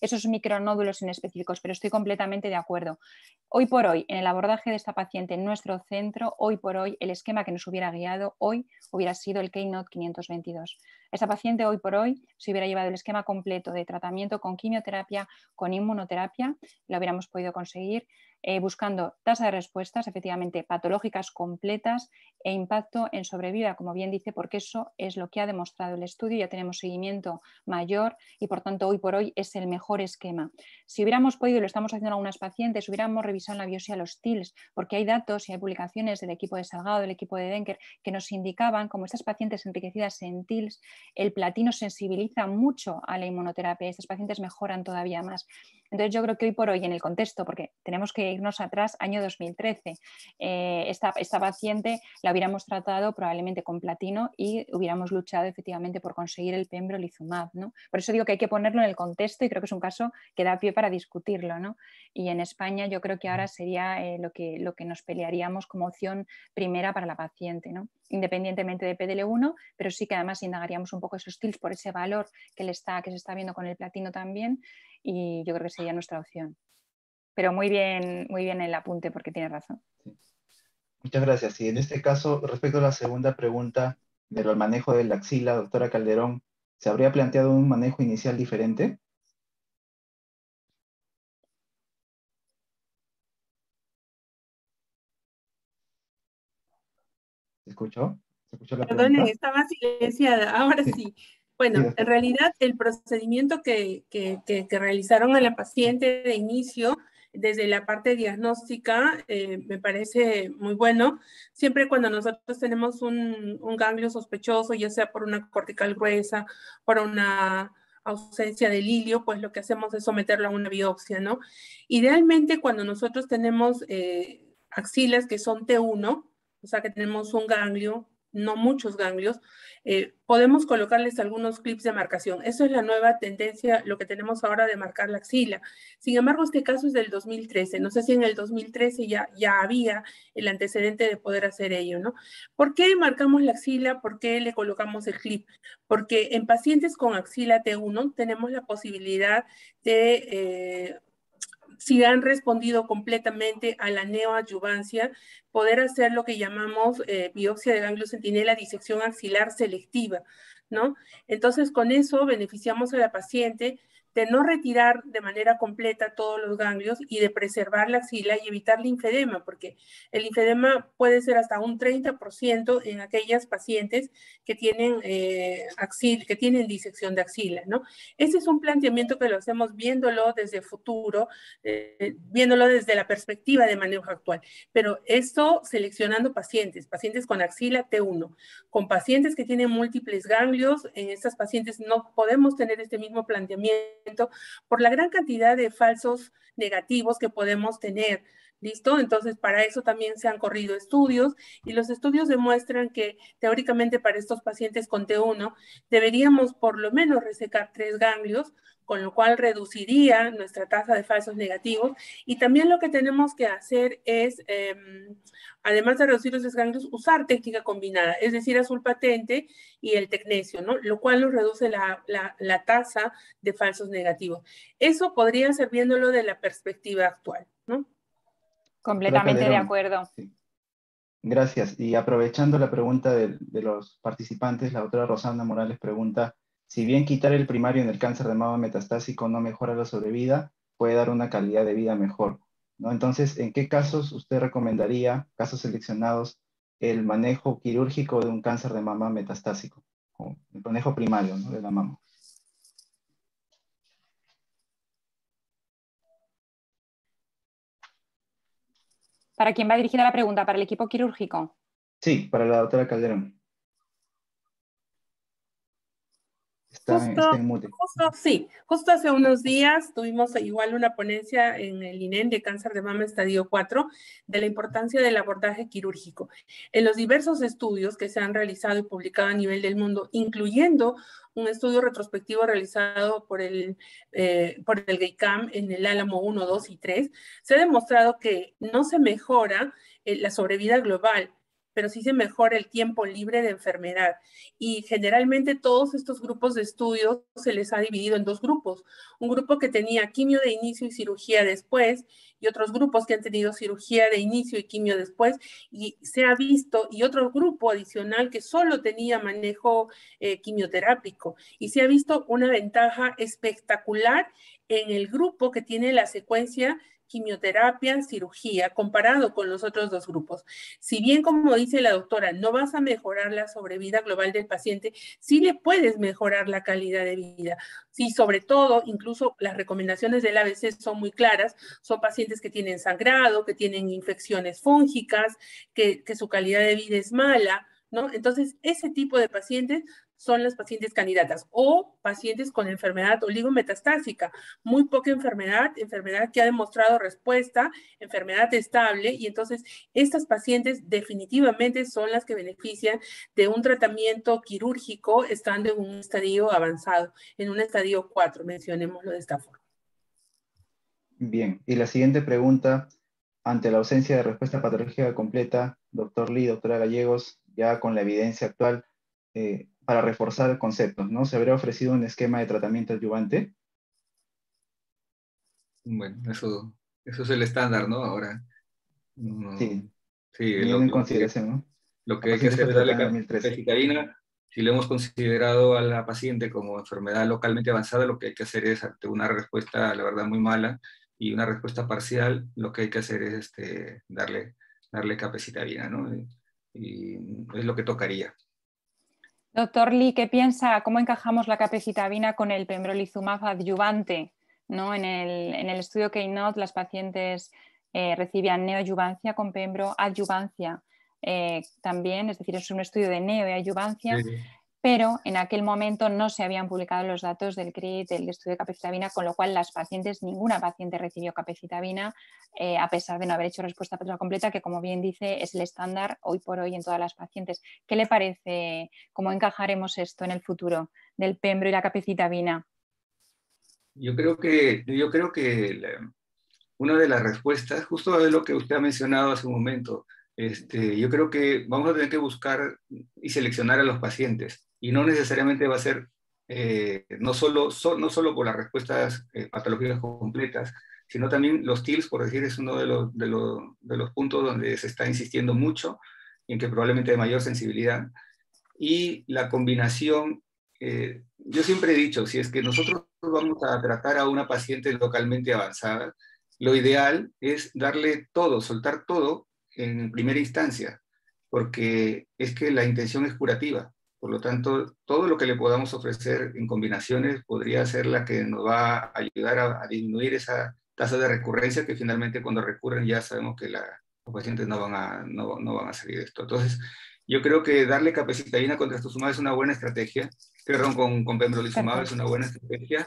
[SPEAKER 2] esos micronódulos inespecíficos, pero estoy completamente de acuerdo. Hoy por hoy, en el abordaje de esta paciente en nuestro centro, hoy por hoy, el esquema que nos hubiera guiado hoy hubiera sido el Keynote 522. Esta paciente hoy por hoy si hubiera llevado el esquema completo de tratamiento con quimioterapia, con inmunoterapia, lo hubiéramos podido conseguir. Eh, buscando tasa de respuestas efectivamente patológicas completas e impacto en sobrevida, como bien dice, porque eso es lo que ha demostrado el estudio, ya tenemos seguimiento mayor y por tanto hoy por hoy es el mejor esquema. Si hubiéramos podido, y lo estamos haciendo en algunas pacientes, hubiéramos revisado en la biopsia los TILs, porque hay datos y hay publicaciones del equipo de Salgado, del equipo de Denker, que nos indicaban como estas pacientes enriquecidas en TILs, el platino sensibiliza mucho a la inmunoterapia, estas pacientes mejoran todavía más. Entonces yo creo que hoy por hoy en el contexto, porque tenemos que irnos atrás, año 2013. Eh, esta, paciente la hubiéramos tratado probablemente con platino y hubiéramos luchado efectivamente por conseguir el pembrolizumab. ¿no? Por eso digo que hay que ponerlo en el contexto y creo que es un caso que da pie para discutirlo. ¿no? Y en España yo creo que ahora sería eh, lo, que, lo que nos pelearíamos como opción primera para la paciente, ¿no? independientemente de PDL1, pero sí que además indagaríamos un poco esos TILs por ese valor que, que se está viendo con el platino también y yo creo que sería nuestra opción pero muy bien, muy bien el apunte porque tiene razón.
[SPEAKER 1] Muchas gracias. Y en este caso, respecto a la segunda pregunta del manejo de la axila, doctora Calderón, ¿se habría planteado un manejo inicial diferente? ¿Se escuchó? ¿Se Perdón,
[SPEAKER 4] estaba silenciada. Ahora sí. Bueno, en realidad el procedimiento que, que realizaron a la paciente de inicio desde la parte diagnóstica eh, me parece muy bueno. Siempre cuando nosotros tenemos un, ganglio sospechoso, ya sea por una cortical gruesa, por una ausencia de lilio, pues lo que hacemos es someterlo a una biopsia, ¿no? Idealmente cuando nosotros tenemos eh, axilas que son T1, o sea que tenemos un ganglio no muchos ganglios, eh, podemos colocarles algunos clips de marcación. Eso es la nueva tendencia, lo que tenemos ahora de marcar la axila. Sin embargo, este caso es del 2013. No sé si en el 2013 ya, ya había el antecedente de poder hacer ello, ¿no? ¿Por qué marcamos la axila? ¿Por qué le colocamos el clip? Porque en pacientes con axila T1 tenemos la posibilidad de... Eh, si han respondido completamente a la neoadyuvancia, poder hacer lo que llamamos eh, biopsia de ganglio centinela, disección axilar selectiva, ¿no? Entonces, con eso beneficiamos a la paciente de no retirar de manera completa todos los ganglios y de preservar la axila y evitar linfedema, porque el linfedema puede ser hasta un 30% en aquellas pacientes que tienen, eh, que tienen disección de axila, ¿no? Ese es un planteamiento que lo hacemos viéndolo desde futuro, eh, viéndolo desde la perspectiva de manejo actual, pero esto seleccionando pacientes, pacientes con axila T1, con pacientes que tienen múltiples ganglios, en estas pacientes no podemos tener este mismo planteamiento por la gran cantidad de falsos negativos que podemos tener. ¿Listo? Entonces, para eso también se han corrido estudios y los estudios demuestran que teóricamente para estos pacientes con T1 deberíamos por lo menos resecar tres ganglios con lo cual reduciría nuestra tasa de falsos negativos. Y también lo que tenemos que hacer es, em, además de reducir los desganglios, usar técnica combinada, es decir, azul patente y el tecnesio, ¿no? lo cual nos reduce la, tasa de falsos negativos. Eso podría ser viéndolo de la perspectiva actual.
[SPEAKER 2] ¿no? Completamente de
[SPEAKER 4] acuerdo.
[SPEAKER 1] Gracias. Y aprovechando la pregunta de, los participantes, la doctora Rosana Morales pregunta si bien quitar el primario en el cáncer de mama metastásico no mejora la sobrevida, puede dar una calidad de vida mejor. ¿no? Entonces, ¿en qué casos usted recomendaría, casos seleccionados, el manejo quirúrgico de un cáncer de mama metastásico? el manejo primario de la mama.
[SPEAKER 2] ¿Para quién va dirigida la pregunta? ¿Para el equipo quirúrgico?
[SPEAKER 1] Sí, para la doctora Calderón.
[SPEAKER 4] justo, sí, justo hace unos días tuvimos igual una ponencia en el INEN e de cáncer de mama estadio 4 de la importancia del abordaje quirúrgico. En los diversos estudios que se han realizado y publicado a nivel del mundo, incluyendo un estudio retrospectivo realizado por el, eh, por el en el Álamo 1, 2 y 3, se ha demostrado que no se mejora eh, la sobrevida global pero sí se mejora el tiempo libre de enfermedad. Y generalmente todos estos grupos de estudios se les ha dividido en dos grupos. Un grupo que tenía quimio de inicio y cirugía después, y otros grupos que han tenido cirugía de inicio y quimio después, y se ha visto, y otro grupo adicional que solo tenía manejo eh, quimioterápico, y se ha visto una ventaja espectacular en el grupo que tiene la secuencia quimioterapia, cirugía, comparado con los otros dos grupos. Si bien, como dice la doctora, no vas a mejorar la sobrevida global del paciente, sí le puedes mejorar la calidad de vida. Sí, sobre todo, incluso las recomendaciones del ABC son muy claras, son pacientes que tienen sangrado, que tienen infecciones fúngicas, que, su calidad de vida es mala. ¿No? Entonces, ese tipo de pacientes son las pacientes candidatas o pacientes con enfermedad oligometastásica, muy poca enfermedad, enfermedad que ha demostrado respuesta, enfermedad estable y entonces estas pacientes definitivamente son las que benefician de un tratamiento quirúrgico estando en un estadio avanzado, en un estadio 4, mencionémoslo de esta forma.
[SPEAKER 1] Bien, y la siguiente pregunta, ante la ausencia de respuesta patológica completa, doctor Lee, doctora Gallegos, ya con la evidencia actual, eh, para reforzar conceptos, ¿no? Se habría ofrecido un esquema de tratamiento adyuvante.
[SPEAKER 3] Bueno, eso, eso es el estándar, ¿no? Ahora. sí. Sí, lo, en consideración, ¿no? Lo que hay que hacer es darle Si lo hemos considerado a la paciente como enfermedad localmente avanzada, lo que hay que hacer es, ante una respuesta, la verdad, muy mala y una respuesta parcial, lo que hay que hacer es este, darle, darle ¿no? y es lo que tocaría.
[SPEAKER 2] Doctor Lee, ¿qué piensa? ¿Cómo encajamos la capecitabina con el pembrolizumab adyuvante? ¿No? En, el, estudio Keynote, las pacientes eh, recibían neoadyuvancia con pembro adyuvancia eh, también, es decir, es un estudio de neoayuvancia pero en aquel momento no se habían publicado los datos del CRIT, del estudio de capecitabina, con lo cual las pacientes, ninguna paciente recibió capecitabina, eh, a pesar de no haber hecho respuesta completa, que como bien dice es el estándar hoy por hoy en todas las pacientes. ¿Qué le parece? ¿Cómo encajaremos esto en el futuro del pembro y la capecitabina?
[SPEAKER 3] Yo creo que, yo creo que una de las respuestas, justo de lo que usted ha mencionado hace un momento, este, yo creo que vamos a tener que buscar y seleccionar a los pacientes y no necesariamente va a ser eh, no, solo, no solo por las respuestas eh, patológicas completas, sino también los TILS, por decir, es uno de los, de, los, puntos donde se está insistiendo mucho en que probablemente hay mayor sensibilidad. Y la combinación, eh, yo siempre he dicho, si es que nosotros vamos a tratar a una paciente localmente avanzada, lo ideal es darle todo, soltar todo en primera instancia, porque es que la intención es curativa por lo tanto, todo lo que le podamos ofrecer en combinaciones podría ser la que nos va a ayudar a, disminuir esa tasa de recurrencia que finalmente cuando recurren ya sabemos que los pacientes no van, a, no, no van a salir de esto. Entonces, yo creo que darle capecitabina contra trastuzumab es una buena estrategia, perdón, con, con pembrolizumab es una buena estrategia,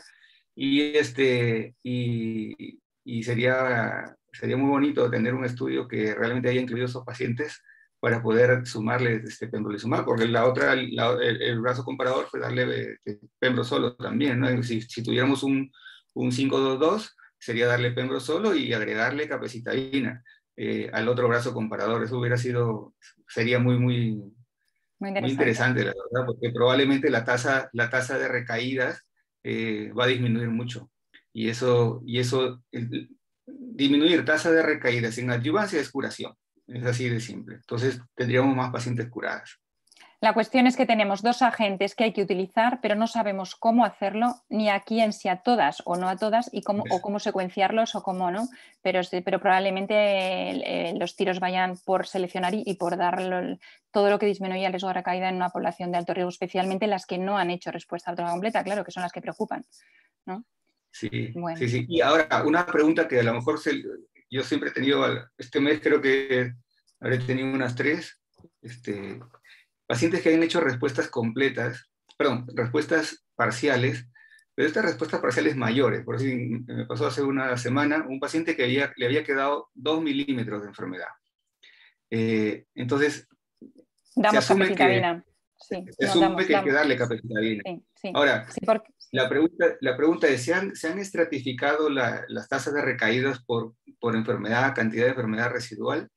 [SPEAKER 3] y, este, y, sería, sería muy bonito tener un estudio que realmente haya incluido a esos pacientes para poder sumarle este pembrolizumab, porque la otra, el, brazo comparador fue darle este, pembro solo también, ¿no? Si, tuviéramos un, un sería darle pembro solo y agregarle capecitabina eh, al otro brazo comparador. Eso hubiera sido, sería muy, muy,
[SPEAKER 5] interesante, la
[SPEAKER 3] verdad, porque probablemente la tasa, la tasa de recaídas eh, va a disminuir mucho. Y eso, y eso disminuir tasa de recaídas en adyuvancia es curación. Es así de simple. Entonces tendríamos más pacientes curadas.
[SPEAKER 2] La cuestión es que tenemos dos agentes que hay que utilizar, pero no sabemos cómo hacerlo, ni a quién, si a todas o no a todas, y cómo, o cómo secuenciarlos o cómo no. Pero, probablemente los tiros vayan por seleccionar y, por dar todo lo que disminuye el riesgo de recaída en una población de alto riesgo, especialmente las que no han hecho respuesta droga completa, claro, que son las que preocupan. Sí, sí, sí.
[SPEAKER 3] Y ahora, una pregunta que a lo mejor se, yo siempre he tenido, este mes creo que habré tenido unas tres, este, pacientes que han hecho respuestas completas, perdón, respuestas parciales, pero estas respuestas parciales mayores. Eh, por ejemplo, me pasó hace una semana un paciente que le había quedado dos milímetros de enfermedad. Eh, entonces, Damos se asume que, es un que hay que darle Ahora, la, pregunta, la es, ¿se han, estratificado las tasas de recaídas por, enfermedad, cantidad de enfermedad residual?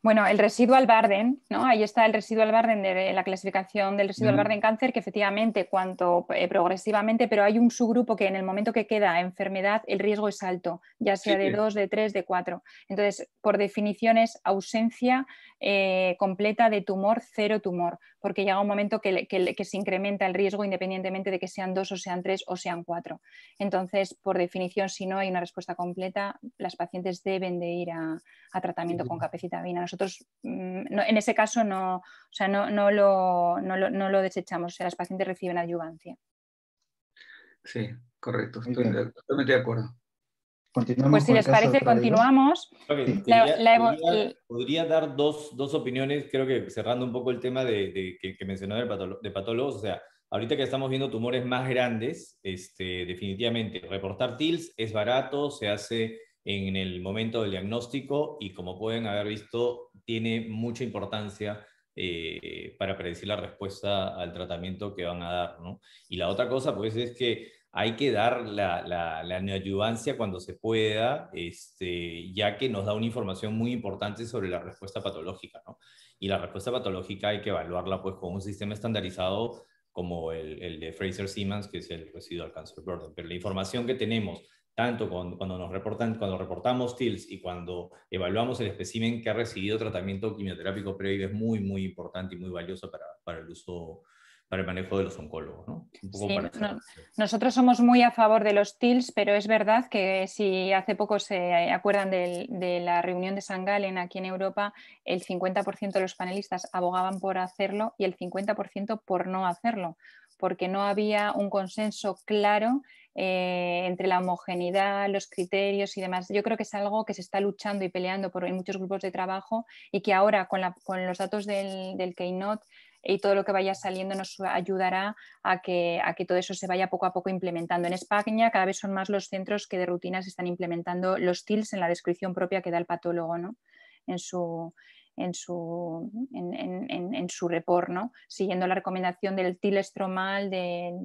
[SPEAKER 2] Bueno, el residual barden ¿no? Ahí está el residual barden de la clasificación del residual barden cáncer, que efectivamente cuanto eh, progresivamente, pero hay un subgrupo que en el momento que queda enfermedad el riesgo es alto, ya sea de 2, de 3, de 4. Entonces, por definición es ausencia eh, completa de tumor, cero tumor, porque llega un momento que, se incrementa el riesgo independientemente de que sean dos o sean tres o sean cuatro. Entonces, por definición, si no hay una respuesta completa, las pacientes deben de ir a, tratamiento con capecitabina. Nosotros, mm, en ese caso, no, sea, no, lo, desechamos, las pacientes reciben adyuvancia.
[SPEAKER 3] Sí, correcto, estoy totalmente de acuerdo
[SPEAKER 2] pues si les parece, continuamos.
[SPEAKER 5] podría, dar dos, dos, opiniones, creo que cerrando un poco el tema de, que, que, mencionó de, patólogos, o sea, ahorita que estamos viendo tumores más grandes, este, definitivamente reportar TILS es barato, se hace en el momento del diagnóstico y como pueden haber visto, tiene mucha importancia eh, para predecir la respuesta al tratamiento que van a dar, ¿no? Y la otra cosa, pues, es que hay que dar la, la, cuando se pueda, este, ya que nos da una información muy importante sobre la respuesta patológica, ¿no? Y la respuesta patológica hay que evaluarla pues con un sistema estandarizado como el, de Fraser Siemens, que es el residuo al cancer burden. Pero la información que tenemos, tanto cuando nos reportan, cuando reportamos TILS y cuando evaluamos el espécimen que ha recibido tratamiento quimioterápico previo, es muy, muy importante y muy valioso para, para el uso para el manejo de los oncólogos. ¿no?
[SPEAKER 2] nosotros somos muy a favor de los TILs, pero es verdad que si hace poco se acuerdan de, la reunión de San Galen aquí en Europa, el 50% de los panelistas abogaban por hacerlo y el 50% por no hacerlo porque no había un consenso claro eh, entre la homogeneidad, los criterios y demás. Yo creo que es algo que se está luchando y peleando por, en muchos grupos de trabajo y que ahora con, los datos del, del Keynote y todo lo que vaya saliendo nos ayudará a que, todo eso se vaya poco a poco implementando. En España cada vez son más los centros que de rutina se están implementando los TILs en la descripción propia que da el patólogo ¿no? en, su, en, su, en, su report, ¿no? siguiendo la recomendación del TIL estromal del,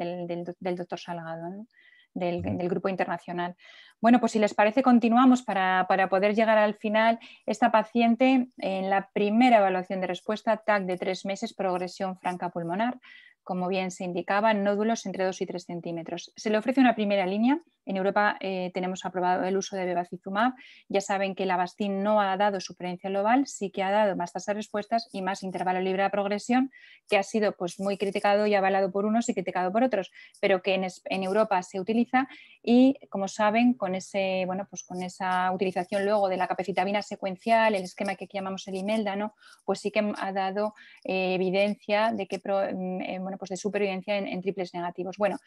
[SPEAKER 2] del, doctor Salgado. ¿no? del, Grupo Internacional. Bueno, pues si les parece, continuamos para, para, poder llegar al final. Esta paciente, en la primera evaluación de respuesta, TAC de tres meses, progresión franca pulmonar, como bien se indicaba, nódulos entre 2 y 3 centímetros. Se le ofrece una primera línea. En Europa eh, tenemos aprobado el uso de bevacizumab. Ya saben que la Avastin no ha dado su supervivencia global, sí que ha dado más tasas de respuestas y más intervalo libre de progresión, que ha sido pues, muy criticado y avalado por unos y criticado por otros, pero que en, Europa se utiliza y, como saben, con, ese, bueno, pues con esa utilización luego de la capacitabina secuencial, el esquema que aquí llamamos el no pues sí que ha dado eh, evidencia de que... Pro, mm, eh, pues de supervivencia en, triples negativos. Bueno,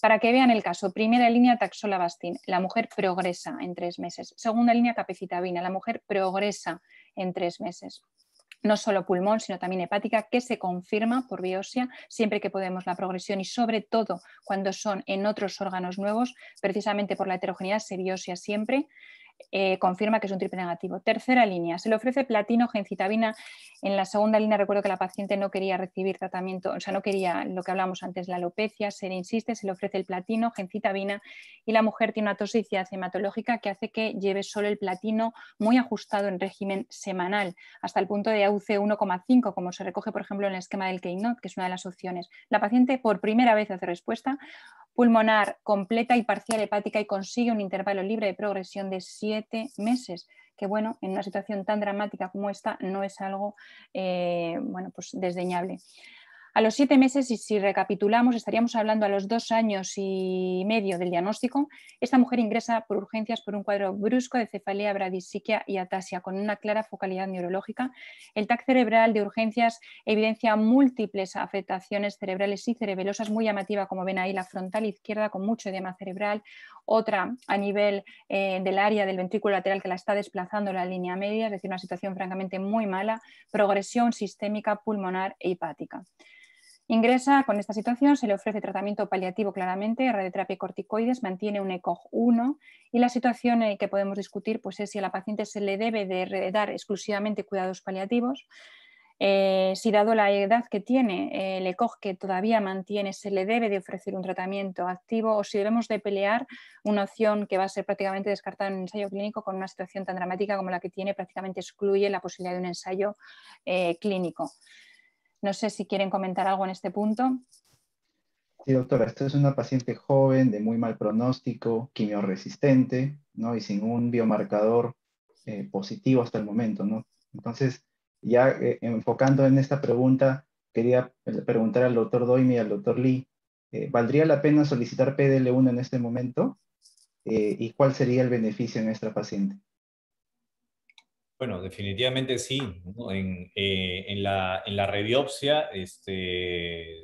[SPEAKER 2] para que vean el caso, primera línea taxolabastin, la mujer progresa en tres meses. Segunda línea capecitabina, la mujer progresa en tres meses no solo pulmón, sino también hepática, que se confirma por biosia siempre que podemos la progresión y sobre todo cuando son en otros órganos nuevos, precisamente por la heterogeneidad se biosia siempre. Eh, confirma que es un triple negativo. Tercera línea, se le ofrece platino, gencitabina. En la segunda línea recuerdo que la paciente no quería recibir tratamiento, o sea, no quería lo que hablamos antes, la alopecia, se le insiste, se le ofrece el platino, gencitabina y la mujer tiene una toxicidad hematológica que hace que lleve solo el platino muy ajustado en régimen semanal, hasta el punto de AUC 1,5, como se recoge, por ejemplo, en el esquema del Keynote, que es una de las opciones. La paciente por primera vez hace respuesta, pulmonar completa y parcial hepática y consigue un intervalo libre de progresión de siete meses que bueno, en una situación tan dramática como esta no es algo eh, bueno, pues desdeñable. A los siete meses, y si recapitulamos, estaríamos hablando a los dos años y medio del diagnóstico, esta mujer ingresa por urgencias por un cuadro brusco de cefalea, bradisiquia y atasia, con una clara focalidad neurológica. El TAC cerebral de urgencias evidencia múltiples afectaciones cerebrales y cerebelosas, muy llamativa, como ven ahí, la frontal izquierda con mucho edema cerebral, otra a nivel eh, del área del ventrículo lateral que la está desplazando la línea media, es decir, una situación francamente muy mala, progresión sistémica pulmonar e hepática. Ingresa con esta situación, se le ofrece tratamiento paliativo claramente, radioterapia y corticoides, mantiene un ECOG 1 y la situación que podemos discutir pues, es si a la paciente se le debe de dar exclusivamente cuidados paliativos, eh, si dado la edad que tiene eh, el ECOG que todavía mantiene, se le debe de ofrecer un tratamiento activo o si debemos de pelear una opción que va a ser prácticamente descartada en un ensayo clínico con una situación tan dramática como la que tiene, prácticamente excluye la posibilidad de un ensayo eh, clínico. No sé si quieren comentar algo en este punto.
[SPEAKER 1] Sí, doctora, esto es una paciente joven de muy mal pronóstico, quimiorresistente, ¿no? Y sin un biomarcador eh, positivo hasta el momento, ¿no? Entonces, ya eh, enfocando en esta pregunta, quería preguntar al doctor Doimi y al doctor Lee, eh, ¿valdría la pena solicitar PDL1 en este momento? ¿Y cuál sería el beneficio en nuestra paciente?
[SPEAKER 5] Bueno, definitivamente sí. Eh, en, la, en, radiopsia este,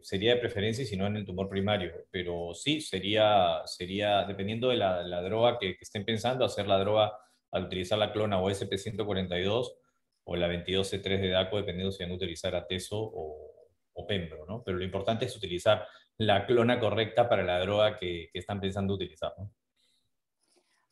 [SPEAKER 5] sería de preferencia y si no en el tumor primario. Pero sí, sería, dependiendo de la, droga que, estén pensando, hacer la droga al utilizar la clona o SP142 o la 22C3 de DACO, dependiendo si van a utilizar ateso o, pembro. ¿no? Pero lo importante es utilizar la clona correcta para la droga que, que están pensando utilizar. ¿no?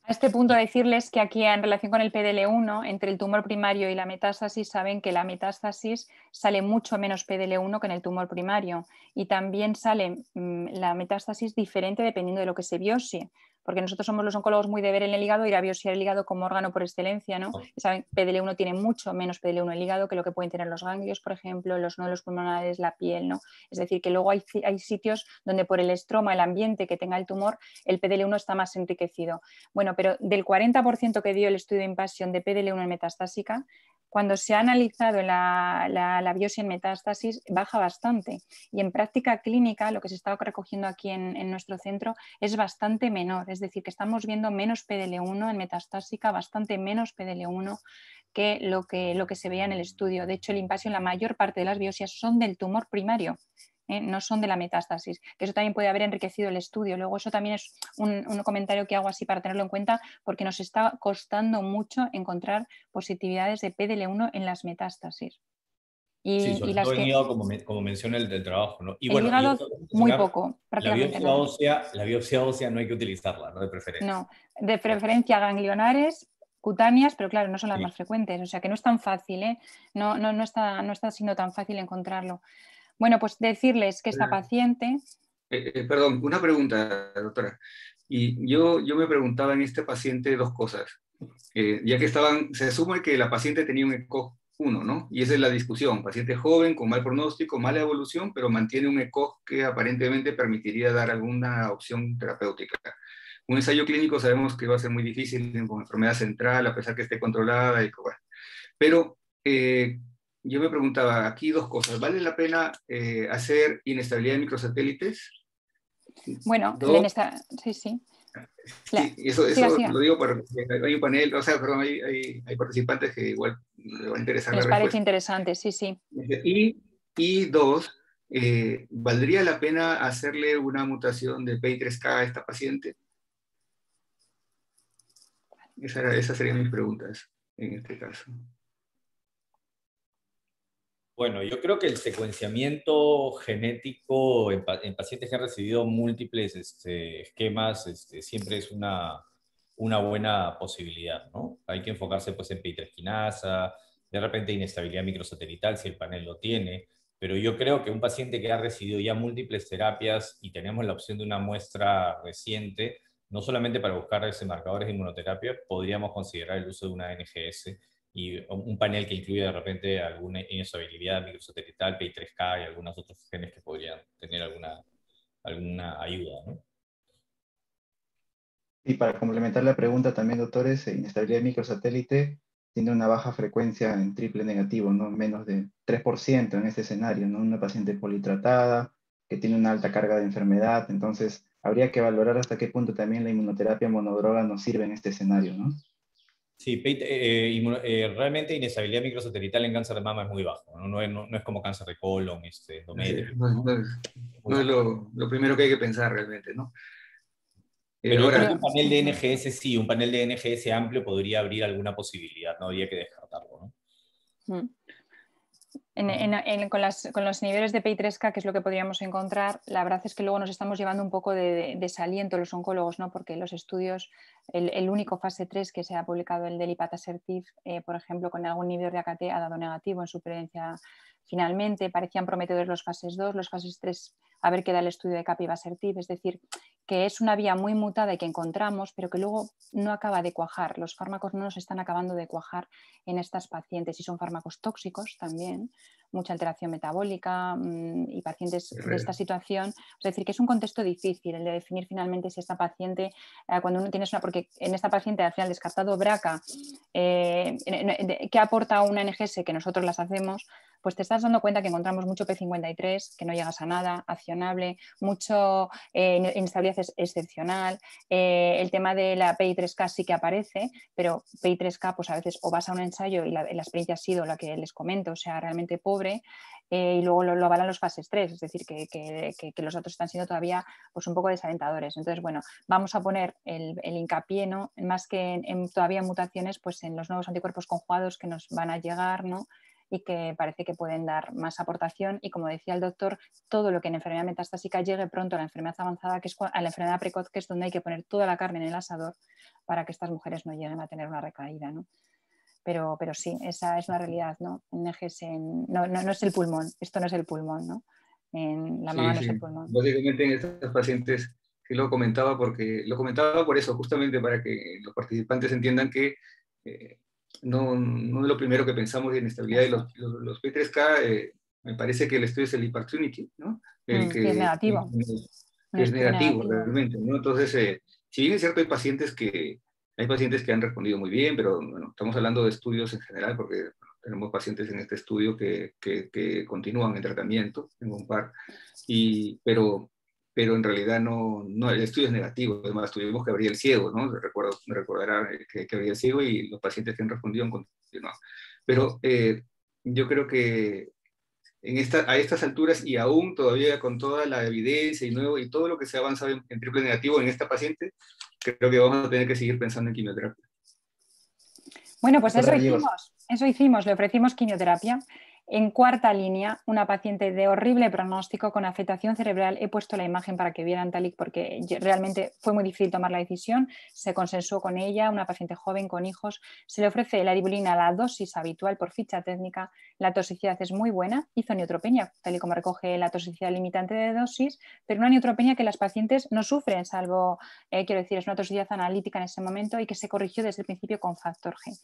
[SPEAKER 2] A este punto decirles que aquí en relación con el PDL1, entre el tumor primario y la metástasis, saben que la metástasis sale mucho menos PDL1 que en el tumor primario y también sale mm, la metástasis diferente dependiendo de lo que se biose porque nosotros somos los oncólogos muy de ver en el hígado y la biopsiar del hígado como órgano por excelencia, ¿no? Saben saben, PDL1 tiene mucho menos PDL1 en el hígado que lo que pueden tener los ganglios, por ejemplo, los nódulos pulmonares, la piel, ¿no? Es decir, que luego hay, sitios donde por el estroma, el ambiente que tenga el tumor, el PDL1 está más enriquecido. Bueno, pero del 40% que dio el estudio de impasión de PDL1 en metastásica, cuando se ha analizado la, la, biopsia en metástasis, baja bastante. Y en práctica clínica, lo que se está recogiendo aquí en, nuestro centro es bastante menor. Es decir, que estamos viendo menos PDL1 en metastásica, bastante menos PDL1 que lo que, lo que se veía en el estudio. De hecho, el impasio en la mayor parte de las biopsias son del tumor primario. Eh, no son de la metástasis, que eso también puede haber enriquecido el estudio. Luego eso también es un, comentario que hago así para tenerlo en cuenta porque nos está costando mucho encontrar positividades de PDL1 en las metástasis. Y, las que...
[SPEAKER 5] como, como el del trabajo. ¿no? Y muy poco, La biopsia, ósea, no hay que utilizarla, ¿no? De preferencia. No,
[SPEAKER 2] de preferencia ganglionares, cutáneas, pero claro, no son las más frecuentes, o sea que no es tan fácil, ¿eh? no está siendo tan fácil encontrarlo. Bueno, pues decirles que esta paciente...
[SPEAKER 3] Eh, eh, perdón, una pregunta, doctora. Y yo, yo me preguntaba en este paciente dos cosas. Eh, ya que estaban, se asume que la paciente tenía un ECOG 1, ¿no? Y esa es la discusión. Paciente joven, con mal pronóstico, mala evolución, pero mantiene un ECOG que aparentemente permitiría dar alguna opción terapéutica. Un ensayo clínico sabemos que va a ser muy difícil con enfermedad central, a pesar que esté controlada y bueno. Pero yo me preguntaba aquí dos cosas. ¿Vale la pena eh, hacer inestabilidad de microsatélites? Bueno,
[SPEAKER 2] sí, sí. eso, lo
[SPEAKER 3] digo porque hay un panel, o sea, perdón, hay, participantes que igual les va a interesar. Les parece
[SPEAKER 2] interesante, sí, sí.
[SPEAKER 3] Y, dos, eh, ¿valdría la pena hacerle una mutación de p 3 k a esta paciente? esas serían mis preguntas en este caso.
[SPEAKER 5] Bueno, yo creo que el secuenciamiento genético en, pacientes que han recibido múltiples este, esquemas este, siempre es una, buena posibilidad, Hay que enfocarse pues en pitresquinasa, de repente inestabilidad microsatelital si el panel lo tiene, pero yo creo que un paciente que ha recibido ya múltiples terapias y tenemos la opción de una muestra reciente, no solamente para buscar ese marcadores de inmunoterapia, podríamos considerar el uso de una NGS y un panel que incluye de repente alguna inestabilidad microsatelital, p 3 k y algunos otros genes que podrían tener alguna, alguna ayuda. ¿no?
[SPEAKER 1] Y para complementar la pregunta también, doctores, eh, inestabilidad microsatélite tiene una baja frecuencia en triple negativo, ¿no? menos de 3% en este escenario, ¿no? una paciente politratada que tiene una alta carga de enfermedad, entonces habría que valorar hasta qué punto también la inmunoterapia monodroga nos sirve en este escenario. ¿no?
[SPEAKER 5] Sí, eh, eh, eh, realmente inestabilidad microsatelital en cáncer de mama es muy bajo, no, es, como cáncer de colon, este, no,
[SPEAKER 3] es,
[SPEAKER 5] lo, primero que hay que pensar realmente, ¿no? Pero un panel de NGS sí, un panel de NGS amplio podría abrir alguna posibilidad, no habría que descartarlo,
[SPEAKER 2] ¿no? Mm con, los niveles de PI3K, que es lo que podríamos encontrar, la verdad es que luego nos estamos llevando un poco de, desaliento los oncólogos, ¿no? porque los estudios, el, único fase 3 que se ha publicado, el del Ipatasertif, eh, por ejemplo, con algún nivel de AKT, ha dado negativo en su Finalmente parecían prometedores los fases 2, los fases 3, a ver qué da el estudio de CAPI es decir, que es una vía muy mutada y que encontramos, pero que luego no acaba de cuajar. Los fármacos no nos están acabando de cuajar en estas pacientes y son fármacos tóxicos también, mucha alteración metabólica mm, y pacientes de esta situación. Es decir, que es un contexto difícil el de definir finalmente si esta paciente, eh, cuando uno tiene una, porque en esta paciente al final descartado braca eh, ¿qué aporta una NGS que nosotros las hacemos? pues te estás dando cuenta que encontramos mucho P53, que no llegas a nada, accionable, mucho eh, inestabilidad excepcional, eh, el tema de la PI3K sí que aparece, pero PI3K pues a veces o vas a un ensayo y la, experiencia ha sido la que les comento, o sea, realmente pobre, eh, y luego lo, lo, avalan los fases 3, es decir, que, los otros están siendo todavía pues, un poco desalentadores. Entonces, bueno, vamos a poner el, hincapié, ¿no? más que en, todavía mutaciones, pues en los nuevos anticuerpos conjugados que nos van a llegar, ¿no? y que parece que pueden dar más aportación y como decía el doctor, todo lo que en enfermedad metastásica llegue pronto a la enfermedad avanzada, que es a la enfermedad precoz, que es donde hay que poner toda la carne en el asador para que estas mujeres no lleguen a tener una recaída. Pero, pero sí, esa es la realidad, ¿no? En No, es el pulmón, esto no es el pulmón, ¿no? En la mama no es el pulmón.
[SPEAKER 3] Básicamente en estos pacientes que lo comentaba porque lo comentaba por eso, justamente para que los participantes entiendan que eh, no, es lo primero que pensamos en estabilidad de los, los, P3K. Eh, me parece que el estudio es el Hypertunity, ¿no? Mm, que, es negativo. Es,
[SPEAKER 2] mm, es negativo, realmente,
[SPEAKER 3] ¿no? Entonces, eh, si bien es cierto, hay pacientes que, hay pacientes que han respondido muy bien, pero bueno, estamos hablando de estudios en general, porque tenemos pacientes en este estudio que, que, continúan en tratamiento, en un par, y, pero pero en realidad no, no, el estudio es negativo, además tuvimos que abrir el ciego, ¿no? Recuerdo, me recordará que, que el ciego y los pacientes que han respondido han continuado. Pero eh, yo creo que en esta, a estas alturas y aún todavía con toda la evidencia y, nuevo, y todo lo que se ha avanzado en, en triple negativo en esta paciente, creo que vamos a tener que seguir pensando en quimioterapia.
[SPEAKER 2] Bueno, pues eso hicimos, eso hicimos, le ofrecimos quimioterapia en cuarta línea, una paciente de horrible pronóstico con afectación cerebral. He puesto la imagen para que vieran Talik porque realmente fue muy difícil tomar la decisión. Se consensuó con ella, una paciente joven con hijos. Se le ofrece la dibulina a la dosis habitual por ficha técnica. La toxicidad es muy buena. Hizo neutropenia, tal y como recoge la toxicidad limitante de dosis, pero una neutropenia que las pacientes no sufren, salvo, eh, quiero decir, es una toxicidad analítica en ese momento y que se corrigió desde el principio con factor G.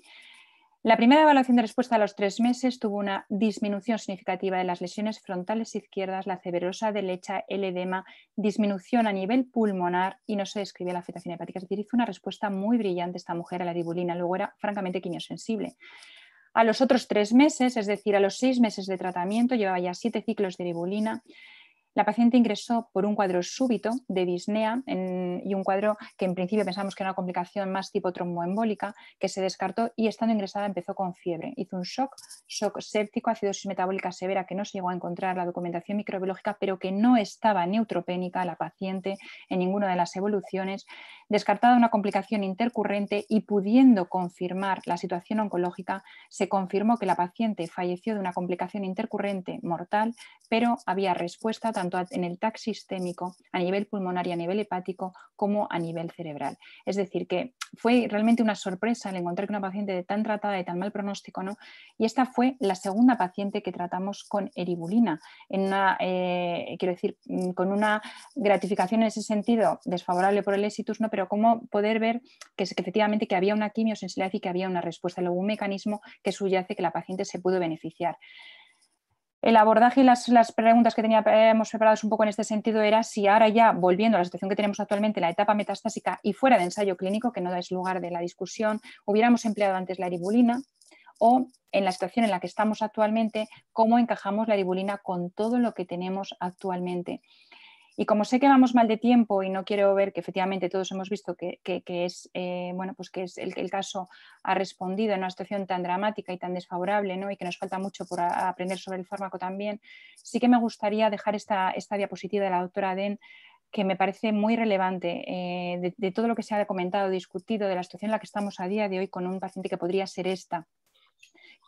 [SPEAKER 2] La primera evaluación de respuesta a los tres meses tuvo una disminución significativa de las lesiones frontales izquierdas, la ceverosa derecha, el edema, disminución a nivel pulmonar y no se describe la afectación hepática. Es decir, hizo una respuesta muy brillante esta mujer a la ribulina, luego era francamente quimiosensible. A los otros tres meses, es decir, a los seis meses de tratamiento, llevaba ya siete ciclos de ribulina, la paciente ingresó por un cuadro súbito de disnea y un cuadro que en principio pensamos que era una complicación más tipo tromboembólica, que se descartó y estando ingresada empezó con fiebre. Hizo un shock, shock séptico, acidosis metabólica severa que no se llegó a encontrar la documentación microbiológica, pero que no estaba neutropénica la paciente en ninguna de las evoluciones Descartada una complicación intercurrente y pudiendo confirmar la situación oncológica, se confirmó que la paciente falleció de una complicación intercurrente mortal, pero había respuesta tanto en el TAC sistémico, a nivel pulmonar y a nivel hepático, como a nivel cerebral. Es decir, que fue realmente una sorpresa el encontrar que una paciente de tan tratada y tan mal pronóstico, ¿no? Y esta fue la segunda paciente que tratamos con eribulina, en una, eh, quiero decir, mm, con una gratificación en ese sentido desfavorable por el éxito, ¿no? Pero pero cómo poder ver que, efectivamente que había una quimiosensibilidad y que había una respuesta, luego un mecanismo que subyace que la paciente se pudo beneficiar. El abordaje y las, preguntas que teníamos eh, preparadas un poco en este sentido era si ahora ya, volviendo a la situación que tenemos actualmente, la etapa metastásica y fuera de ensayo clínico, que no es lugar de la discusión, hubiéramos empleado antes la ribulina o en la situación en la que estamos actualmente, cómo encajamos la ribulina con todo lo que tenemos actualmente. Y como sé que vamos mal de tiempo y no quiero ver que efectivamente todos hemos visto que, es, eh, bueno, pues que es el, caso ha respondido en una situación tan dramática y tan desfavorable ¿no? y que nos falta mucho por aprender sobre el fármaco también, sí que me gustaría dejar esta, diapositiva de la doctora Den que me parece muy relevante eh, de, de, todo lo que se ha comentado, discutido, de la situación en la que estamos a día de hoy con un paciente que podría ser esta.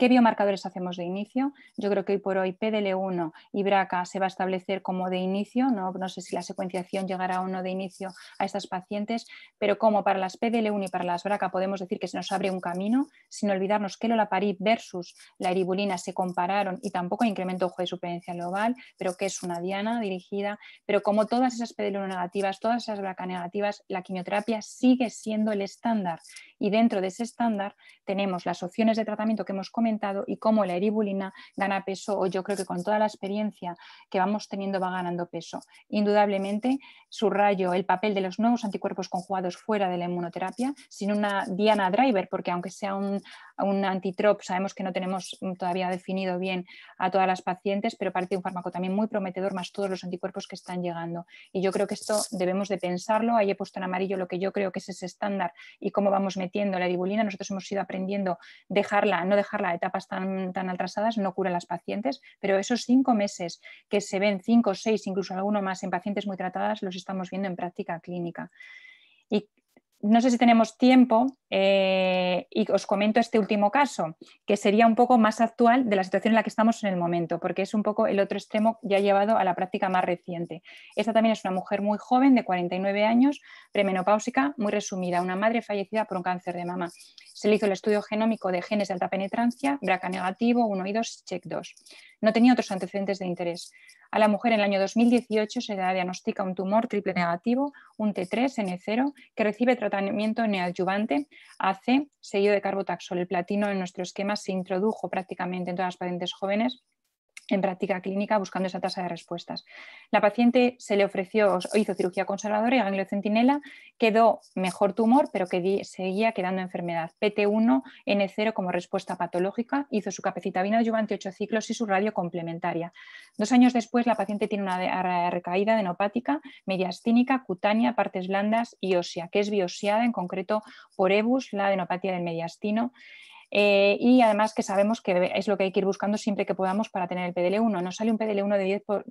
[SPEAKER 2] ¿Qué biomarcadores hacemos de inicio? Yo creo que hoy por hoy PDL1 y BRCA se va a establecer como de inicio, no, no sé si la secuenciación llegará o no de inicio a estas pacientes, pero como para las PDL1 y para las BRCA podemos decir que se nos abre un camino, sin olvidarnos que Lolaparib versus la eribulina se compararon y tampoco hay incremento ojo de supervivencia global, pero que es una diana dirigida, pero como todas esas PDL1 negativas, todas esas BRCA negativas, la quimioterapia sigue siendo el estándar y dentro de ese estándar tenemos las opciones de tratamiento que hemos comentado y cómo la eribulina gana peso o yo creo que con toda la experiencia que vamos teniendo va ganando peso. Indudablemente, subrayo el papel de los nuevos anticuerpos conjugados fuera de la inmunoterapia, sin una diana driver, porque aunque sea un, antitrop, sabemos que no tenemos todavía definido bien a todas las pacientes, pero parece un fármaco también muy prometedor, más todos los anticuerpos que están llegando. Y yo creo que esto debemos de pensarlo. Ahí he puesto en amarillo lo que yo creo que es ese estándar y cómo vamos metiendo la eribulina. Nosotros hemos ido aprendiendo dejarla, no dejarla etapas tan, atrasadas no cura a las pacientes, pero esos cinco meses que se ven cinco, o seis, incluso alguno más en pacientes muy tratadas, los estamos viendo en práctica clínica. Y no sé si tenemos tiempo, eh, y os comento este último caso, que sería un poco más actual de la situación en la que estamos en el momento, porque es un poco el otro extremo ya llevado a la práctica más reciente. Esta también es una mujer muy joven, de 49 años, premenopáusica, muy resumida, una madre fallecida por un cáncer de mama. Se le hizo el estudio genómico de genes de alta penetrancia, BRCA negativo, 1 y 2, CHECK2. No tenía otros antecedentes de interés. A la mujer en el año 2018 se le diagnostica un tumor triple negativo, un T3, N0, que recibe tratamiento neoadyuvante hace, sello de carbotaxol. El platino en nuestro esquema se introdujo prácticamente en todas las pacientes jóvenes en práctica clínica buscando esa tasa de respuestas. La paciente se le ofreció, hizo cirugía conservadora y centinela quedó mejor tumor, pero que seguía quedando enfermedad. PT1, N0 como respuesta patológica, hizo su capecitabina adyuvante 8 ciclos y su radio complementaria. Dos años después, la paciente tiene una recaída adenopática, mediastínica, cutánea, partes blandas y ósea, que es bioseada en concreto por EBUS, la adenopatía del mediastino. Eh, y además que sabemos que es lo que hay que ir buscando siempre que podamos para tener el PDL1. Nos sale un PDL1 de 10 por,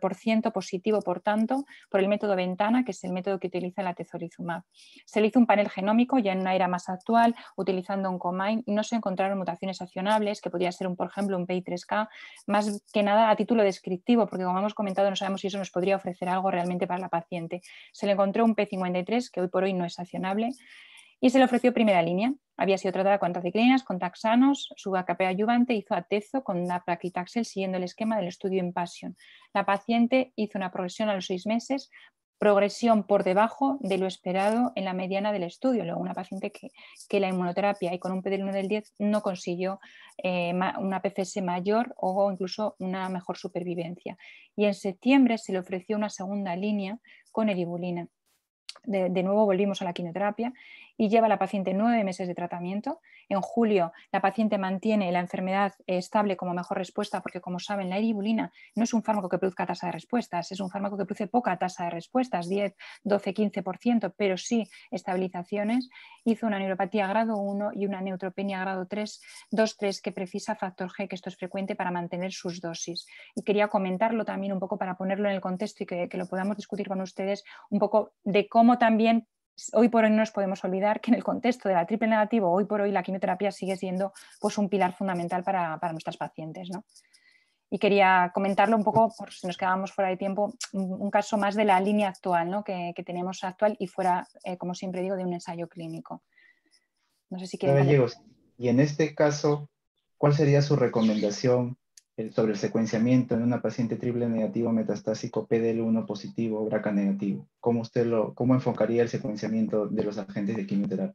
[SPEAKER 2] por, ciento positivo, por tanto, por el método Ventana, que es el método que utiliza la tezolizumab. Se le hizo un panel genómico ya en una era más actual, utilizando un y no se encontraron mutaciones accionables, que podría ser, un, por ejemplo, un PI3K, más que nada a título descriptivo, porque como hemos comentado, no sabemos si eso nos podría ofrecer algo realmente para la paciente. Se le encontró un P53, que hoy por hoy no es accionable, y se le ofreció primera línea. Había sido tratada con anticiclinas, con taxanos, su AKP ayudante hizo atezo con napraquitaxel siguiendo el esquema del estudio en Passion. La paciente hizo una progresión a los seis meses, progresión por debajo de lo esperado en la mediana del estudio. Luego, una paciente que, la inmunoterapia y con un PD1 del 10 no consiguió eh, una PFS mayor o incluso una mejor supervivencia. Y en septiembre se le ofreció una segunda línea con eribulina. De, de, nuevo volvimos a la quimioterapia y lleva la paciente nueve meses de tratamiento. En julio, la paciente mantiene la enfermedad eh, estable como mejor respuesta porque, como saben, la eribulina no es un fármaco que produzca tasa de respuestas, es un fármaco que produce poca tasa de respuestas, 10, 12, 15%, pero sí estabilizaciones. Hizo una neuropatía grado 1 y una neutropenia grado 3, 2, 3, que precisa factor G, que esto es frecuente para mantener sus dosis. Y quería comentarlo también un poco para ponerlo en el contexto y que, que lo podamos discutir con ustedes un poco de cómo también hoy por hoy no nos podemos olvidar que en el contexto de la triple negativo, hoy por hoy la quimioterapia sigue siendo pues, un pilar fundamental para, nuestras pacientes. ¿no? Y quería comentarlo un poco, por si nos quedábamos fuera de tiempo, un caso más de la línea actual ¿no? que, tenemos actual y fuera, eh, como siempre digo, de un ensayo clínico. No sé si quieres.
[SPEAKER 1] Y en este caso, ¿cuál sería su recomendación sobre el secuenciamiento en una paciente triple negativo metastásico PDL1 positivo, BRCA negativo? ¿Cómo, usted lo, ¿Cómo enfocaría el secuenciamiento de los agentes de quimioterapia?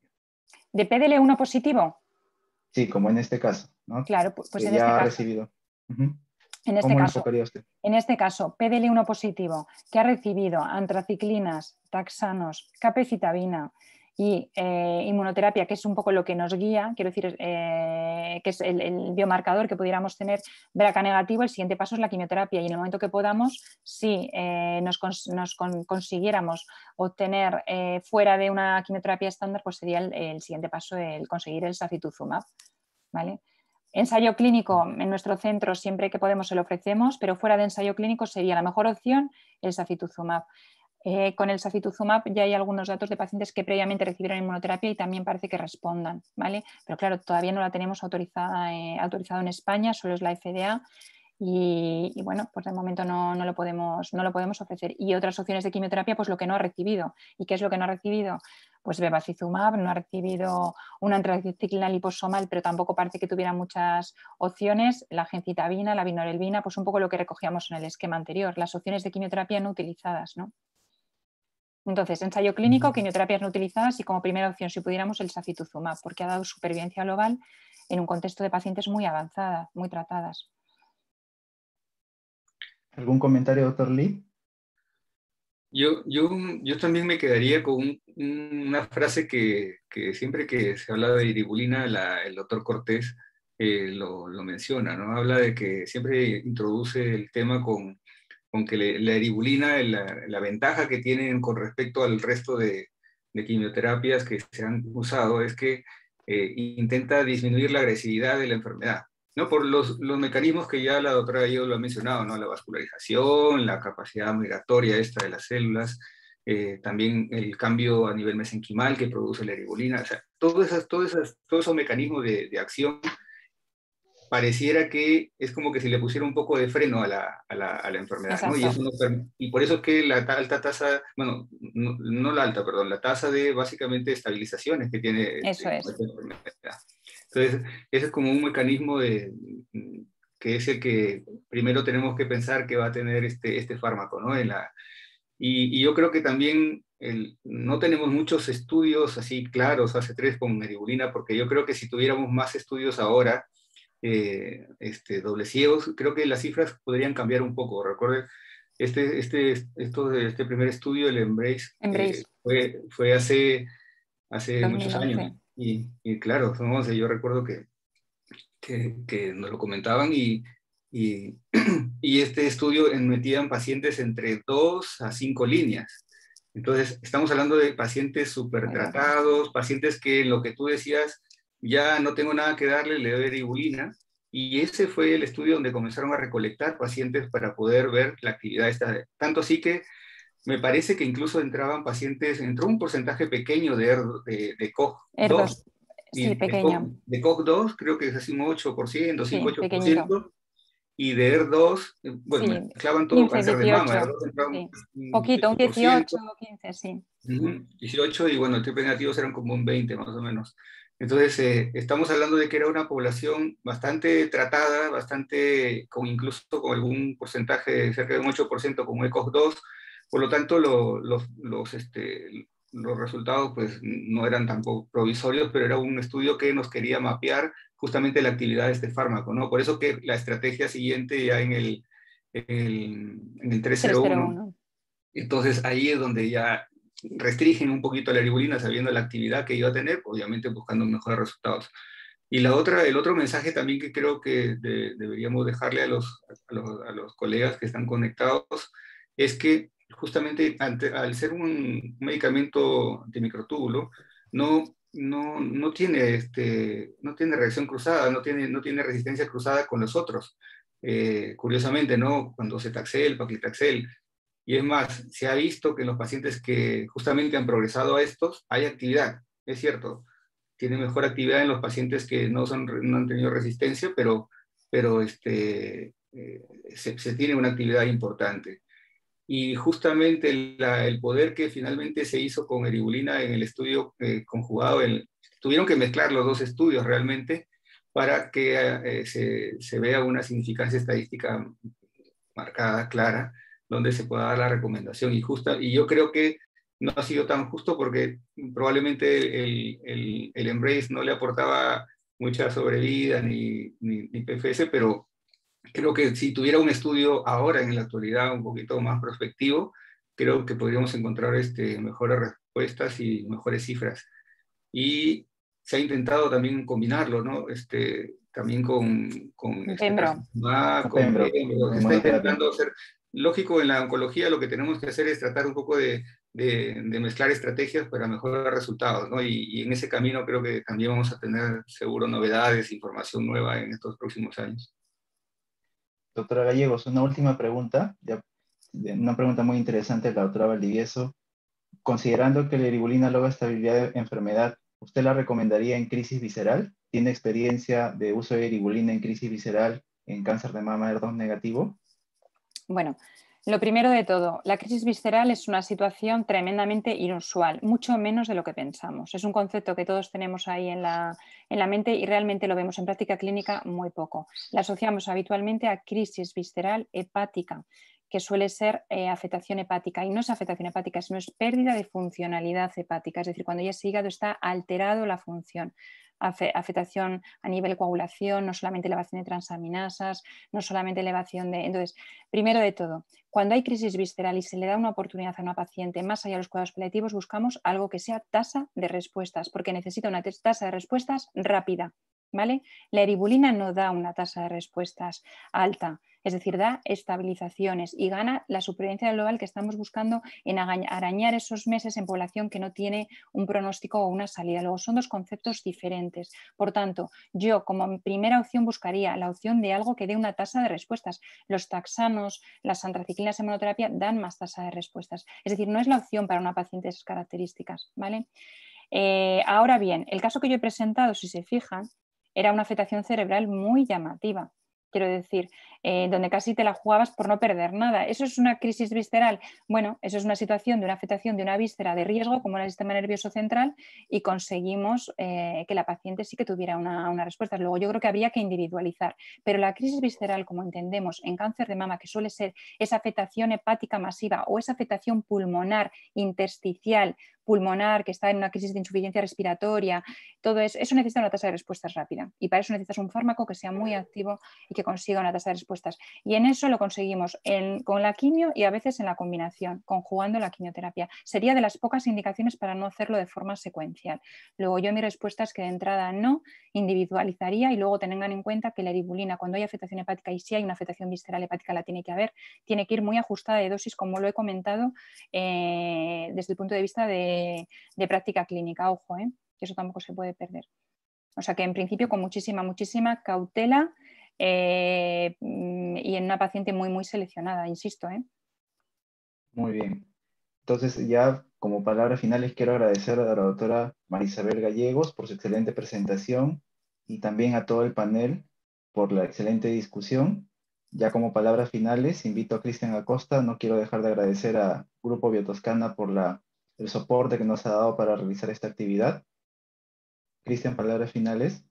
[SPEAKER 2] ¿De PDL1 positivo?
[SPEAKER 1] Sí, como en este caso,
[SPEAKER 2] Claro, pues en este ya ha
[SPEAKER 1] recibido. Este
[SPEAKER 2] en este, caso, en este caso, PDL1 positivo, que ha recibido antraciclinas, taxanos, capecitabina, y eh, inmunoterapia, que es un poco lo que nos guía, quiero decir, eh, que es el, biomarcador que pudiéramos tener BRCA negativo, el siguiente paso es la quimioterapia y en el momento que podamos, si eh, nos, consiguiéramos obtener fuera de una quimioterapia estándar, pues sería el, siguiente paso el conseguir el sacituzumab, ¿vale? Ensayo clínico en nuestro centro siempre que podemos se lo ofrecemos, pero fuera de ensayo clínico sería la mejor opción el sacituzumab. Eh, con el safituzumab ya hay algunos datos de pacientes que previamente recibieron inmunoterapia y también parece que respondan, ¿vale? Pero claro, todavía no la tenemos autorizada, eh, en España, solo es la FDA y, bueno, pues de momento no, lo podemos, ofrecer. Y otras opciones de quimioterapia, pues lo que no ha recibido. ¿Y qué es lo que no ha recibido? Pues bevacizumab, no ha recibido una antraciclina liposomal, pero tampoco parece que tuviera muchas opciones. La gencitabina, la vinorelbina, pues un poco lo que recogíamos en el esquema anterior, las opciones de quimioterapia no utilizadas, ¿no? Entonces, ensayo clínico, quimioterapias no utilizadas y como primera opción, si pudiéramos, el safituzumab, porque ha dado supervivencia global en un contexto de pacientes muy avanzadas, muy tratadas.
[SPEAKER 1] ¿Algún comentario, doctor Lee?
[SPEAKER 3] Yo, también me quedaría con una frase que, siempre que se habla de iribulina, el doctor Cortés eh, lo, lo menciona, ¿no? Habla de que siempre introduce el tema con con la eribulina, la, ventaja que tienen con respecto al resto de, quimioterapias que se han usado es que eh, intenta disminuir la agresividad de la enfermedad, ¿no? Por los, mecanismos que ya la doctora yo lo ha mencionado, La vascularización, la capacidad migratoria esta de las células, eh, también el cambio a nivel mesenquimal que produce la eribulina, o sea, todos, esas, todos, todos esos mecanismos de, de acción pareciera que es como que si le pusiera un poco de freno a la, a la, a la enfermedad. Y, por eso es que la alta tasa, bueno, no, la alta, perdón, la tasa de básicamente estabilizaciones que tiene eso es. Entonces, ese es como un mecanismo de, que es el que primero tenemos que pensar que va a tener este, este fármaco. ¿no? la, y, yo creo que también no tenemos muchos estudios así claros, hace tres con meribulina, porque yo creo que si tuviéramos más estudios ahora, eh, este, doble ciegos. Creo que las cifras podrían cambiar un poco. Recuerden, este, este, esto, este primer estudio, el Embrace, eh, fue, fue, hace, hace muchos años. Y, claro, Yo recuerdo que, que, nos lo comentaban y, y, este estudio eh, metían pacientes entre dos a cinco líneas. Entonces, estamos hablando de pacientes tratados, pacientes que lo que tú decías, ya no tengo nada que darle, le doy ribulina. Y ese fue el estudio donde comenzaron a recolectar pacientes para poder ver la actividad esta. Tanto así que me parece que incluso entraban pacientes, entró un porcentaje pequeño de, de, de COG2.
[SPEAKER 2] Sí, de pequeño.
[SPEAKER 3] De COG2 creo que es así un 8%, 5-8%. y de ER2, eh, bueno, sí, mezclaban todo 15, cáncer de mama. Poquito, un 18, 15, sí. 18 y bueno, el triple negativo eran como un 20 más o menos. Entonces, eh, estamos hablando de que era una población bastante tratada, bastante, con incluso con algún porcentaje cerca de un 8% como ECOS-2, por lo tanto, los, este, los, resultados pues, no eran tampoco provisorios, pero era un estudio que nos quería mapear justamente la actividad de este fármaco, ¿no? Por eso que la estrategia siguiente ya en el, en el, 301. Entonces ahí es donde ya restringen un poquito la libulina sabiendo la actividad que iba a tener, obviamente buscando mejores resultados. Y la otra, el otro mensaje también que creo que deberíamos dejarle a los, a los, a, los, colegas que están conectados es que justamente al ser un medicamento antimicrotúbulo, no, no, no, tiene este, no tiene reacción cruzada, no tiene, no tiene resistencia cruzada con los otros. Eh, curiosamente, ¿no? cuando se taxel, paclitaxel, y es más, se ha visto que en los pacientes que justamente han progresado a estos hay actividad, es cierto, tiene mejor actividad en los pacientes que no, han tenido resistencia, pero, pero este, eh, se, tiene una actividad importante. Y justamente el poder que finalmente se hizo con eribulina en el estudio eh, conjugado, tuvieron que mezclar los dos estudios realmente para que eh, se, se, vea una significancia estadística marcada, clara, donde se pueda dar la recomendación injusta. Y yo creo que no ha sido tan justo porque probablemente el, el, el embrace no le aportaba mucha sobrevida ni, ni, PFS, pero creo que si tuviera un estudio ahora en la actualidad un poquito más prospectivo, creo que podríamos encontrar este, mejores respuestas y mejores cifras. Y se ha intentado también combinarlo, ¿no? Este, también con... con, este está intentando hacer lógico, en la oncología lo que tenemos que hacer es tratar un poco de, mezclar estrategias para mejorar resultados, ¿no? Y, en ese camino creo que también vamos a tener seguro novedades, información nueva en estos próximos años.
[SPEAKER 1] Doctora Gallegos, una última pregunta, una pregunta muy interesante de la doctora Valdivieso. Considerando que la eribulina logra estabilidad de enfermedad, ¿usted la recomendaría en crisis visceral? ¿Tiene experiencia de uso de eribulina en crisis visceral en cáncer de mama ER2 negativo?
[SPEAKER 2] Bueno, lo primero de todo, la crisis visceral es una situación tremendamente inusual, mucho menos de lo que pensamos. Es un concepto que todos tenemos ahí en la, mente y realmente lo vemos en práctica clínica muy poco. La asociamos habitualmente a crisis visceral hepática, que suele ser eh, afectación hepática. Y no es afectación hepática, sino es pérdida de funcionalidad hepática, es decir, cuando ya ese hígado está alterado la función. afectación a nivel de coagulación, no solamente elevación de transaminasas, no solamente elevación de... Entonces, primero de todo, cuando hay crisis visceral y se le da una oportunidad a una paciente más allá de los cuidados paliativos, buscamos algo que sea tasa de respuestas, porque necesita una tasa de respuestas rápida, ¿vale? La eribulina no da una tasa de respuestas alta es decir, da estabilizaciones y gana la supervivencia global que estamos buscando en arañar esos meses en población que no tiene un pronóstico o una salida. Luego son dos conceptos diferentes. Por tanto, yo como primera opción buscaría la opción de algo que dé una tasa de respuestas. Los taxanos, las antraciclinas en monoterapia dan más tasa de respuestas. Es decir, no es la opción para una paciente de esas características. ¿vale? Eh, ahora bien, el caso que yo he presentado, si se fijan, era una afectación cerebral muy llamativa. Quiero decir, eh, donde casi te la jugabas por no perder nada. ¿Eso es una crisis visceral? Bueno, eso es una situación de una afectación de una víscera de riesgo, como el sistema nervioso central, y conseguimos eh, que la paciente sí que tuviera una, respuesta. Luego, yo creo que había que individualizar, pero la crisis visceral, como entendemos en cáncer de mama, que suele ser esa afectación hepática masiva o esa afectación pulmonar, intersticial, pulmonar, que está en una crisis de insuficiencia respiratoria, todo eso, eso necesita una tasa de respuestas rápida. Y para eso necesitas un fármaco que sea muy activo y que consiga una tasa de respuesta y en eso lo conseguimos con la quimio y a veces en la combinación, conjugando la quimioterapia. Sería de las pocas indicaciones para no hacerlo de forma secuencial. Luego yo mi respuesta es que de entrada no individualizaría y luego tengan en cuenta que la ribulina cuando hay afectación hepática y si hay una afectación visceral hepática la tiene que haber, tiene que ir muy ajustada de dosis como lo he comentado eh, desde el punto de vista de, práctica clínica. Ojo, eh, que eso tampoco se puede perder. O sea que en principio con muchísima, muchísima cautela eh, mm, y en una paciente muy, muy seleccionada, insisto. ¿eh?
[SPEAKER 1] Muy bien. Entonces, ya como palabras finales, quiero agradecer a la doctora Marisabel Gallegos por su excelente presentación y también a todo el panel por la excelente discusión. Ya como palabras finales, invito a Cristian Acosta, no quiero dejar de agradecer a Grupo Biotoscana por la, el soporte que nos ha dado para realizar esta actividad. Cristian, palabras finales.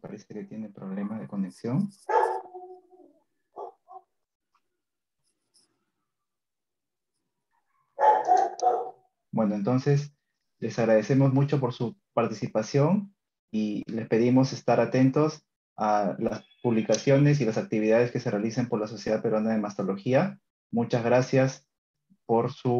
[SPEAKER 1] Parece que tiene problemas de conexión. Bueno, entonces les agradecemos mucho por su participación y les pedimos estar atentos a las publicaciones y las actividades que se realicen por la Sociedad Peruana de Mastología. Muchas gracias por su